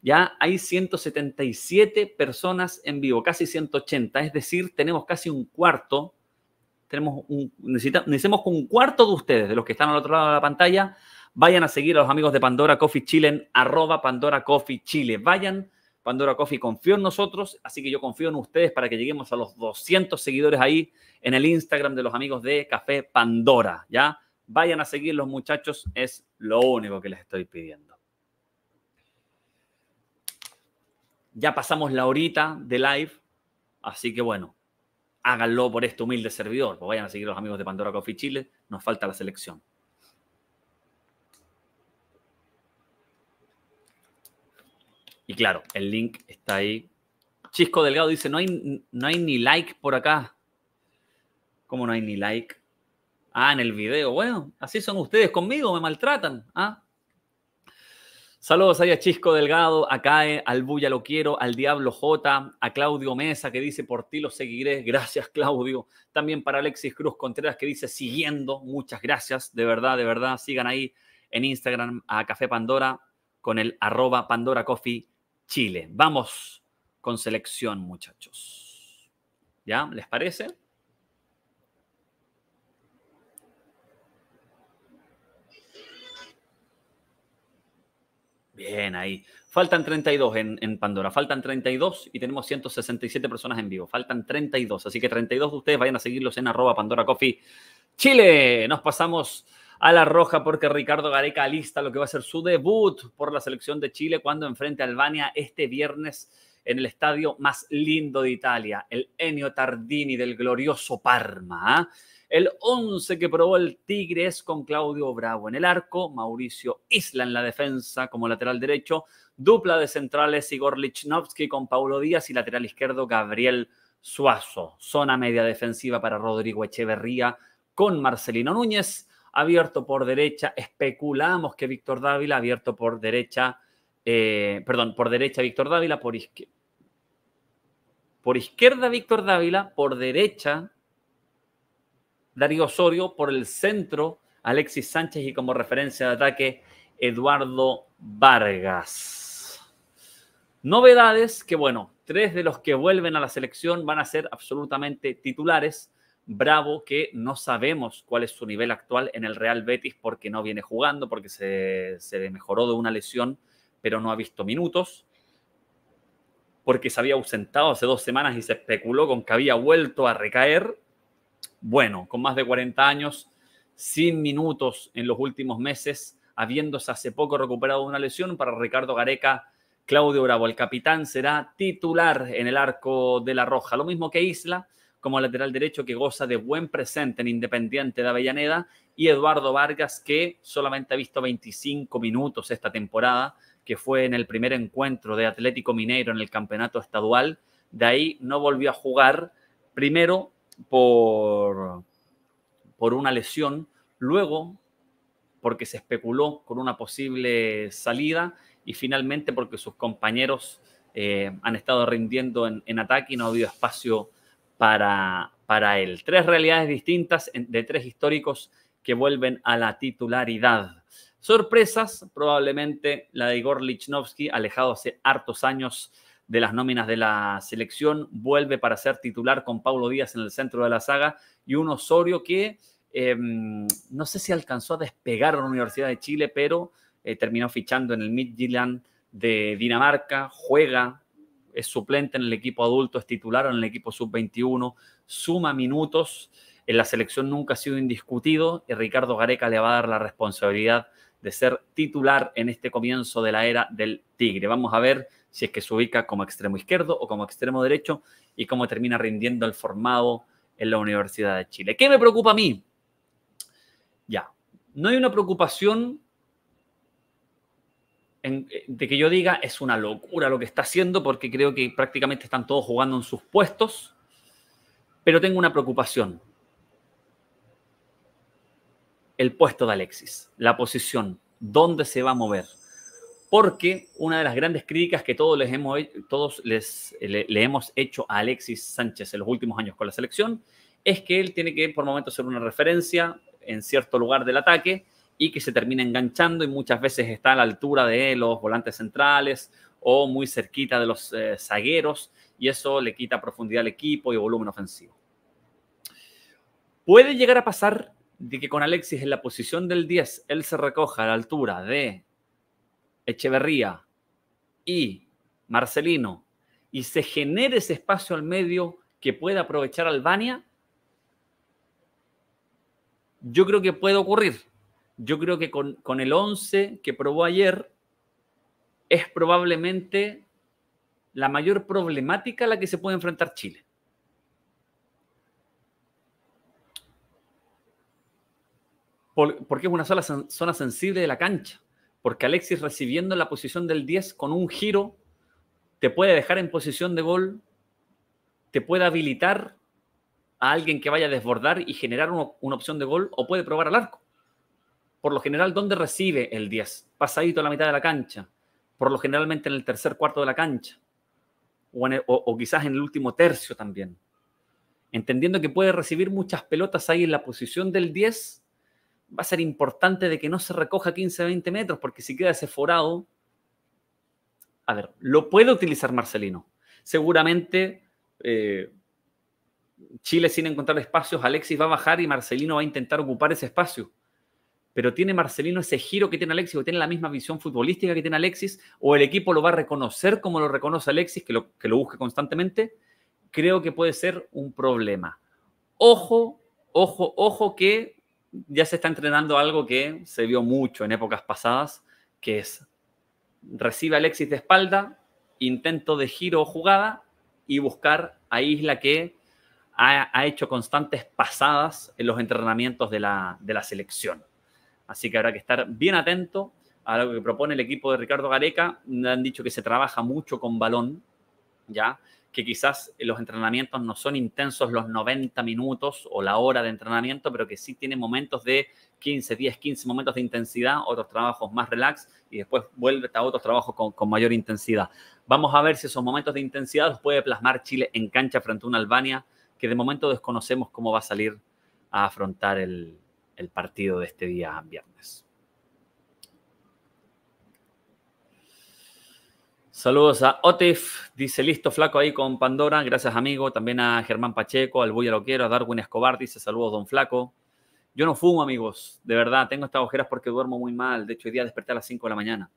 Ya hay 177 personas en vivo, casi 180. Es decir, tenemos casi un cuarto. Tenemos un, necesitamos, necesitamos un cuarto de ustedes, de los que están al otro lado de la pantalla, Vayan a seguir a los amigos de Pandora Coffee Chile en arroba Pandora Coffee Chile. Vayan, Pandora Coffee confío en nosotros, así que yo confío en ustedes para que lleguemos a los 200 seguidores ahí en el Instagram de los amigos de Café Pandora, ¿ya? Vayan a seguir los muchachos, es lo único que les estoy pidiendo. Ya pasamos la horita de live, así que bueno, háganlo por este humilde servidor. Pues vayan a seguir los amigos de Pandora Coffee Chile, nos falta la selección. Y claro, el link está ahí. Chisco Delgado dice, no hay, no hay ni like por acá. ¿Cómo no hay ni like? Ah, en el video. Bueno, así son ustedes conmigo, me maltratan. ¿ah? Saludos ahí a Chisco Delgado, a Cae, al Bulla Lo Quiero, al Diablo J, a Claudio Mesa que dice por ti lo seguiré. Gracias, Claudio. También para Alexis Cruz Contreras que dice siguiendo. Muchas gracias, de verdad, de verdad. Sigan ahí en Instagram a Café Pandora con el arroba Pandora Coffee Chile. Vamos con selección, muchachos. ¿Ya? ¿Les parece? Bien, ahí. Faltan 32 en, en, Pandora, faltan 32 y tenemos 167 personas en vivo, faltan 32. Así que 32 de ustedes vayan a seguirlos en arroba Pandora Coffee Chile. Nos pasamos a la roja porque Ricardo Gareca lista lo que va a ser su debut por la selección de Chile cuando enfrente a Albania este viernes en el estadio más lindo de Italia, el Ennio Tardini del glorioso Parma. ¿ah? El 11 que probó el Tigres con Claudio Bravo en el arco, Mauricio Isla en la defensa como lateral derecho, dupla de centrales Igor Lichnowsky con Paulo Díaz y lateral izquierdo Gabriel Suazo. Zona media defensiva para Rodrigo Echeverría con Marcelino Núñez abierto por derecha, especulamos que Víctor Dávila abierto por derecha, eh, perdón, por derecha Víctor Dávila, por izquierda. Por izquierda Víctor Dávila, por derecha Darío Osorio, por el centro Alexis Sánchez y como referencia de ataque Eduardo Vargas. Novedades que, bueno, tres de los que vuelven a la selección van a ser absolutamente titulares. Bravo, que no sabemos cuál es su nivel actual en el Real Betis porque no viene jugando, porque se, se mejoró de una lesión, pero no ha visto minutos, porque se había ausentado hace dos semanas y se especuló con que había vuelto a recaer. Bueno, con más de 40 años, sin minutos en los últimos meses, habiéndose hace poco recuperado de una lesión para Ricardo Gareca. Claudio Bravo, el capitán, será titular en el arco de la Roja, lo mismo que Isla, como lateral derecho que goza de buen presente en Independiente de Avellaneda y Eduardo Vargas que solamente ha visto 25 minutos esta temporada, que fue en el primer encuentro de Atlético Mineiro en el campeonato estadual. De ahí no volvió a jugar, primero por, por una lesión, luego porque se especuló con una posible salida y finalmente porque sus compañeros eh, han estado rindiendo en, en ataque y no ha habido espacio para, para él. Tres realidades distintas de tres históricos que vuelven a la titularidad. Sorpresas, probablemente la de Igor Lichnowsky, alejado hace hartos años de las nóminas de la selección, vuelve para ser titular con Paulo Díaz en el centro de la saga y un Osorio que em, no sé si alcanzó a despegar en la Universidad de Chile, pero eh, terminó fichando en el Midtjylland de Dinamarca, juega es suplente en el equipo adulto, es titular en el equipo sub-21, suma minutos, en la selección nunca ha sido indiscutido y Ricardo Gareca le va a dar la responsabilidad de ser titular en este comienzo de la era del Tigre. Vamos a ver si es que se ubica como extremo izquierdo o como extremo derecho y cómo termina rindiendo el formado en la Universidad de Chile. ¿Qué me preocupa a mí? Ya, no hay una preocupación eh, de que yo diga es una locura lo que está haciendo porque creo que prácticamente están todos jugando en sus puestos, pero tengo una preocupación. El puesto de Alexis, la posición, dónde se va a mover. Porque una de las grandes críticas que todos, les hemos, todos le, hemos hecho a Alexis Sánchez en los últimos años con la selección es que él tiene que por momentos ser una referencia en cierto lugar del ataque y que se termina enganchando y muchas veces está a la altura de los volantes centrales o muy cerquita de los eh, zagueros y eso le quita profundidad al equipo y volumen ofensivo. Puede llegar a pasar de que con Alexis en la posición del 10 él se recoja a la altura de Echeverría y Marcelino y se genere ese espacio al medio que pueda aprovechar Albania, yo creo que puede ocurrir yo creo que con, el 11 que probó ayer es probablemente la mayor problemática a la que se puede enfrentar Chile. porque es una sola zona sensible de la cancha, porque Alexis recibiendo la posición del 10 con un giro te puede dejar en posición de gol, te puede habilitar a alguien que vaya a desbordar y generar una opción de gol o puede probar al arco por lo general, ¿dónde recibe el 10? Pasadito a la mitad de la cancha, por lo generalmente en el tercer cuarto de la cancha, o, quizás en el último tercio también. Entendiendo que puede recibir muchas pelotas ahí en la posición del 10, va a ser importante de que no se recoja 15, 20 metros, porque si queda ese forado, a ver, lo puede utilizar Marcelino. Seguramente eh, Chile sin encontrar espacios, Alexis va a bajar y Marcelino va a intentar ocupar ese espacio pero tiene Marcelino ese giro que tiene Alexis, o tiene la misma visión futbolística que tiene Alexis, o el equipo lo va a reconocer como lo reconoce Alexis, que lo, que lo busque constantemente, creo que puede ser un problema. Ojo, ojo, ojo que ya se está entrenando algo que se vio mucho en épocas pasadas, que es recibe a Alexis de espalda, intento de giro o jugada y buscar a Isla que ha, hecho constantes pasadas en los entrenamientos de la selección. Así que habrá que estar bien atento a lo que propone el equipo de Ricardo Gareca. Han dicho que se trabaja mucho con balón, ¿ya? Que quizás los entrenamientos no son intensos los 90 minutos o la hora de entrenamiento, pero que sí tiene momentos de 15, 10, 15 momentos de intensidad, otros trabajos más relax y después vuelve a otros trabajos con, con mayor intensidad. Vamos a ver si esos momentos de intensidad los puede plasmar Chile en cancha frente a una Albania que de momento desconocemos cómo va a salir a afrontar el, el partido de este día viernes. Saludos a Otif, dice listo flaco ahí con Pandora, gracias amigo, también a Germán Pacheco, al Buya Loquero, a Darwin Escobar, dice saludos don flaco. Yo no fumo amigos, de verdad, tengo estas ojeras porque duermo muy mal, de hecho hoy día desperté a las 5 de la mañana.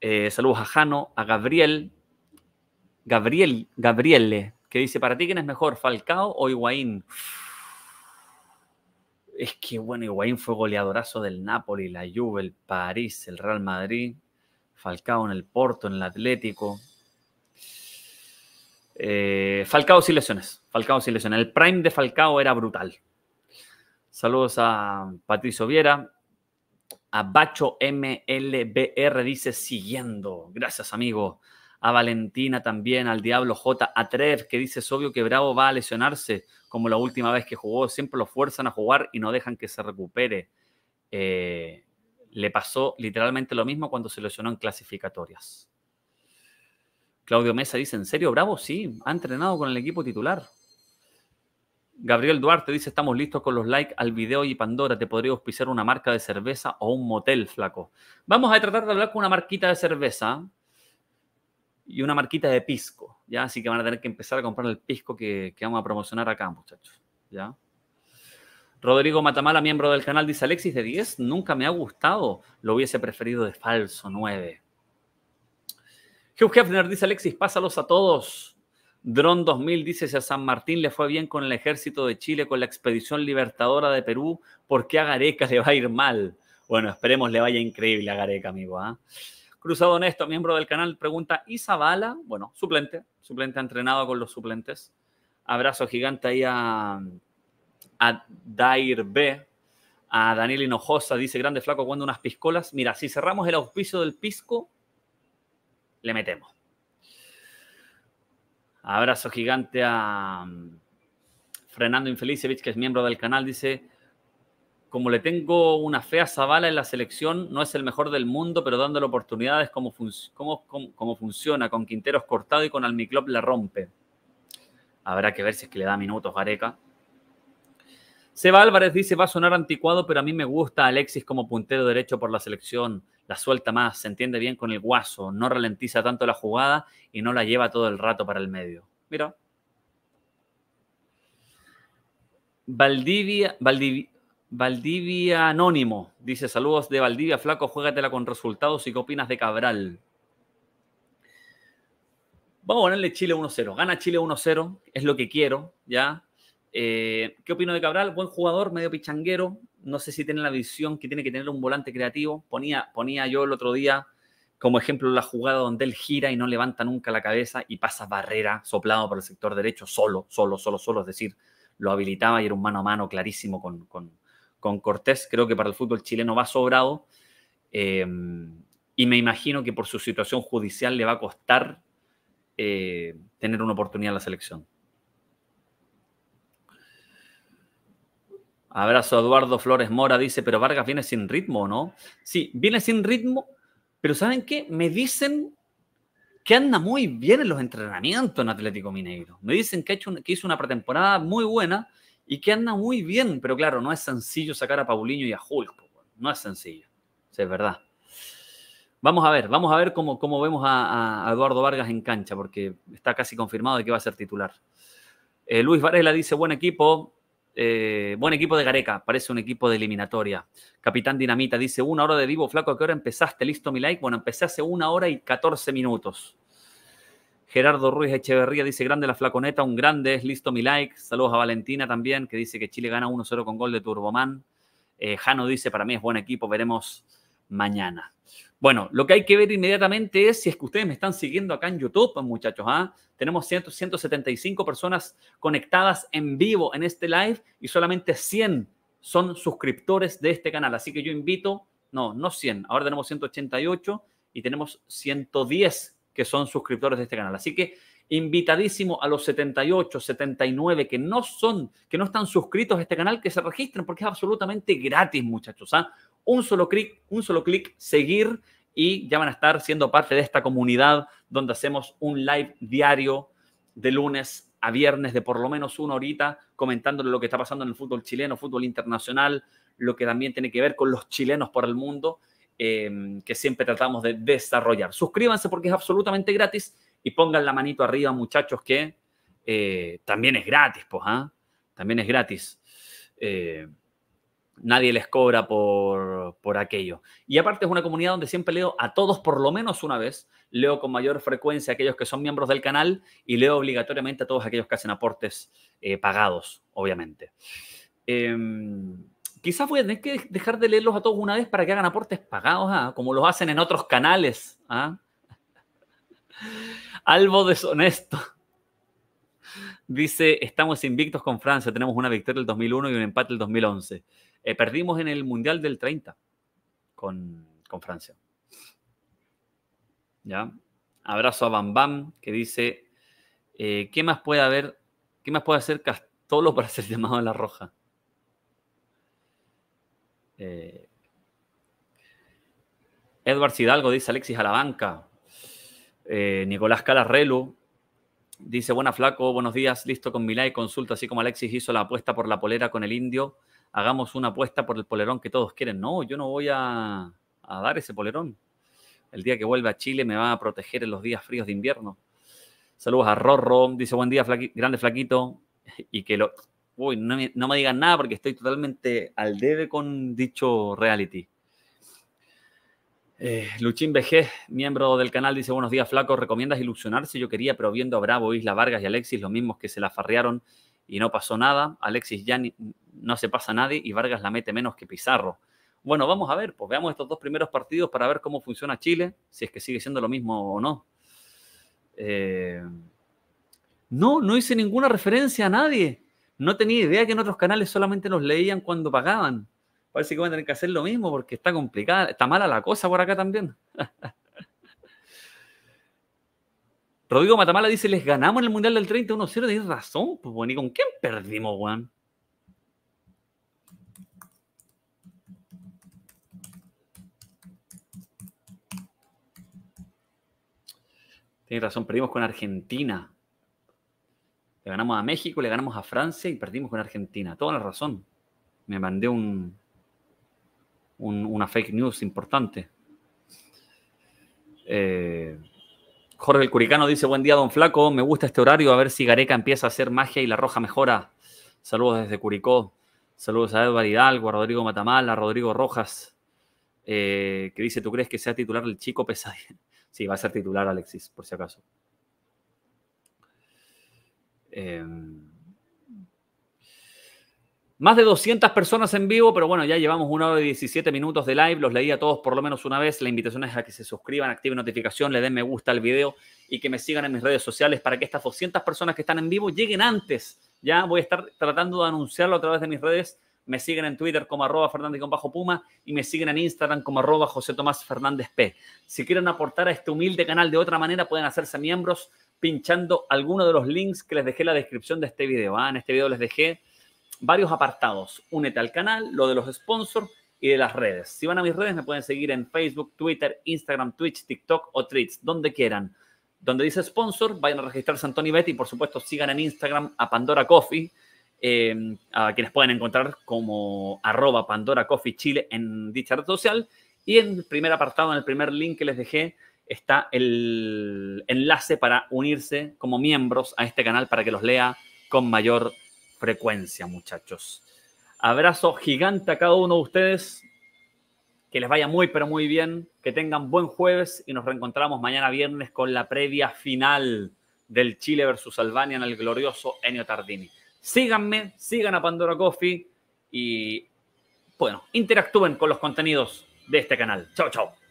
Eh, saludos a Jano, a Gabriel, Gabriel, Gabriele, que dice, ¿para ti quién es mejor, Falcao o Higuaín? es que, bueno, Higuaín fue goleadorazo del Napoli, la Juve, el París, el Real Madrid, Falcao en el Porto, en el Atlético. Eh, Falcao sin lesiones, Falcao sin lesiones. El prime de Falcao era brutal. Saludos a Patricio Viera. A Bacho MLBR dice siguiendo. Gracias, amigo a Valentina también, al Diablo J, a Trev, que dice, es obvio que Bravo va a lesionarse, como la última vez que jugó, siempre lo fuerzan a jugar y no dejan que se recupere. Eh, le pasó literalmente lo mismo cuando se lesionó en clasificatorias. Claudio Mesa dice, ¿en serio, Bravo? Sí, ha entrenado con el equipo titular. Gabriel Duarte dice, estamos listos con los likes al video y Pandora, te podría auspiciar una marca de cerveza o un motel, flaco. Vamos a tratar de hablar con una marquita de cerveza, y una marquita de pisco, ¿ya? Así que van a tener que empezar a comprar el pisco que, vamos a promocionar acá, muchachos, ¿ya? Rodrigo Matamala, miembro del canal, dice Alexis de 10, nunca me ha gustado, lo hubiese preferido de falso 9. Hugh Hefner dice Alexis, pásalos a todos. Dron 2000 dice, si a San Martín le fue bien con el ejército de Chile, con la expedición libertadora de Perú, ¿por qué a Gareca le va a ir mal? Bueno, esperemos le vaya increíble a Gareca, amigo. ¿ah? Cruzado Honesto, miembro del canal, pregunta, Isabala. Bueno, suplente, suplente entrenado con los suplentes. Abrazo gigante ahí a, a Dair B, a Daniel Hinojosa, dice, grande flaco, cuando unas piscolas. Mira, si cerramos el auspicio del pisco, le metemos. Abrazo gigante a mm, Fernando Infelicevich, que es miembro del canal, dice, como le tengo una fea zabala en la selección, no es el mejor del mundo, pero dándole oportunidades como, funciona, con Quinteros cortado y con Almiclop la rompe. Habrá que ver si es que le da minutos Gareca. Seba Álvarez dice, va a sonar anticuado, pero a mí me gusta Alexis como puntero derecho por la selección. La suelta más, se entiende bien con el guaso, no ralentiza tanto la jugada y no la lleva todo el rato para el medio. Mira. Valdivia, Valdivia, Valdivia Anónimo dice: Saludos de Valdivia, Flaco, juégatela con resultados y qué opinas de Cabral. Vamos a ponerle Chile 1-0. Gana Chile 1-0, es lo que quiero, ¿ya? Eh, ¿Qué opino de Cabral? Buen jugador, medio pichanguero. No sé si tiene la visión que tiene que tener un volante creativo. Ponía, ponía yo el otro día como ejemplo la jugada donde él gira y no levanta nunca la cabeza y pasa barrera soplado por el sector derecho solo, solo, solo, solo. Es decir, lo habilitaba y era un mano a mano clarísimo con, con Cortés, creo que para el fútbol chileno va sobrado. Eh, y me imagino que por su situación judicial le va a costar eh, tener una oportunidad en la selección. Abrazo a Eduardo Flores Mora, dice, pero Vargas viene sin ritmo, ¿no? Sí, viene sin ritmo, pero ¿saben qué? Me dicen que anda muy bien en los entrenamientos en Atlético Mineiro. Me dicen que, ha hecho, que hizo una pretemporada muy buena y que anda muy bien, pero claro, no es sencillo sacar a Paulinho y a Hulk, no es sencillo, es verdad. Vamos a ver, vamos a ver cómo, cómo vemos a, Eduardo Vargas en cancha, porque está casi confirmado de que va a ser titular. Eh, Luis Varela dice, buen equipo, eh, buen equipo de Gareca, parece un equipo de eliminatoria. Capitán Dinamita dice, una hora de vivo, flaco, ¿a qué hora empezaste? ¿Listo mi like? Bueno, empecé hace una hora y 14 minutos. Gerardo Ruiz Echeverría dice, grande la flaconeta, un grande, es listo mi like. Saludos a Valentina también, que dice que Chile gana 1-0 con gol de Turboman. Eh, Jano dice, para mí es buen equipo, veremos mañana. Bueno, lo que hay que ver inmediatamente es si es que ustedes me están siguiendo acá en YouTube, muchachos. ¿ah? Tenemos 175 personas conectadas en vivo en este live y solamente 100 son suscriptores de este canal. Así que yo invito, no, no 100, ahora tenemos 188 y tenemos 110 que son suscriptores de este canal. Así que invitadísimo a los 78, 79 que no son, que no están suscritos a este canal, que se registren porque es absolutamente gratis, muchachos. ¿ah? Un solo clic, un solo clic, seguir y ya van a estar siendo parte de esta comunidad donde hacemos un live diario de lunes a viernes de por lo menos una horita comentándole lo que está pasando en el fútbol chileno, fútbol internacional, lo que también tiene que ver con los chilenos por el mundo Em, que siempre tratamos de desarrollar. Suscríbanse porque es absolutamente gratis y pongan la manito arriba, muchachos, que eh, también es gratis, pues, ¿ah? También es gratis. Eh, nadie les cobra por, aquello. Y aparte es una comunidad donde siempre leo a todos por lo menos una vez, leo con mayor frecuencia a aquellos que son miembros del canal y leo obligatoriamente a todos aquellos que hacen aportes eh, pagados, obviamente. Em, Quizás voy a tener que dejar de leerlos a todos una vez para que hagan aportes pagados, ah, como los hacen en otros canales. Ah. Albo deshonesto. Dice, estamos invictos con Francia, tenemos una victoria el 2001 y un empate el 2011. Eh, perdimos en el Mundial del 30 con, Francia. ¿Ya? Abrazo a Bam Bam, que dice, eh, ¿qué más puede haber? ¿Qué más puede hacer Castolo para ser llamado a la roja? Eh, Edward Hidalgo dice Alexis a la banca. Eh, Nicolás Calarrelu dice: Buena Flaco, buenos días, listo con Milay consulta, así como Alexis hizo la apuesta por la polera con el indio. Hagamos una apuesta por el polerón que todos quieren. No, yo no voy a, dar ese polerón. El día que vuelva a Chile me va a proteger en los días fríos de invierno. Saludos a Rorro, dice buen día, grande flaquito, y que lo, uy, no, me digan nada porque estoy totalmente al debe con dicho reality. Eh, Luchín Vejez, miembro del canal, dice: Buenos días, flaco. ¿Recomiendas ilusionarse? Yo quería, pero viendo a Bravo, Isla Vargas y Alexis, los mismos que se la farrearon y no pasó nada. Alexis ya no se pasa nadie y Vargas la mete menos que Pizarro. Bueno, vamos a ver, pues veamos estos dos primeros partidos para ver cómo funciona Chile, si es que sigue siendo lo mismo o no. Eh, no, no hice ninguna referencia a nadie. No tenía idea que en otros canales solamente nos leían cuando pagaban. Parece que van a tener que hacer lo mismo porque está complicada, está mala la cosa por acá también. Rodrigo Matamala dice, les ganamos en el Mundial del 31 0 tienes razón, pues bueno, ¿y con quién perdimos, Juan? Tienes razón, perdimos con Argentina. Le ganamos a México, le ganamos a Francia y perdimos con Argentina. Toda la razón. Me mandé un, una fake news importante. Eh, Jorge el Curicano dice, buen día, don Flaco. Me gusta este horario. A ver si Gareca empieza a hacer magia y la roja mejora. Saludos desde Curicó. Saludos a Edward Hidalgo, a Rodrigo Matamala, a Rodrigo Rojas, eh, que dice, ¿tú crees que sea titular el chico pesadilla? Sí, va a ser titular Alexis, por si acaso. Em, más de 200 personas en vivo, pero bueno, ya llevamos una hora y 17 minutos de live. Los leí a todos por lo menos una vez. La invitación es a que se suscriban, activen notificación, le den me gusta al video y que me sigan en mis redes sociales para que estas 200 personas que están en vivo lleguen antes. Ya voy a estar tratando de anunciarlo a través de mis redes me siguen en Twitter como arroba Fernández con bajo Puma y me siguen en Instagram como arroba José Tomás Fernández P. Si quieren aportar a este humilde canal de otra manera, pueden hacerse miembros pinchando alguno de los links que les dejé en la descripción de este video. ¿ah? En este video les dejé varios apartados. Únete al canal, lo de los sponsors y de las redes. Si van a mis redes, me pueden seguir en Facebook, Twitter, Instagram, Twitch, TikTok o Twitch, donde quieran. Donde dice sponsor, vayan a registrarse a Tony Betty y por supuesto sigan en Instagram a Pandora Coffee eh, a quienes pueden encontrar como arroba Pandora Coffee Chile en dicha red social. Y en el primer apartado, en el primer link que les dejé, está el enlace para unirse como miembros a este canal para que los lea con mayor frecuencia, muchachos. Abrazo gigante a cada uno de ustedes. Que les vaya muy, pero muy bien. Que tengan buen jueves y nos reencontramos mañana viernes con la previa final del Chile versus Albania en el glorioso Enio Tardini. Síganme, sigan a Pandora Coffee y, bueno, interactúen con los contenidos de este canal. Chao, chao.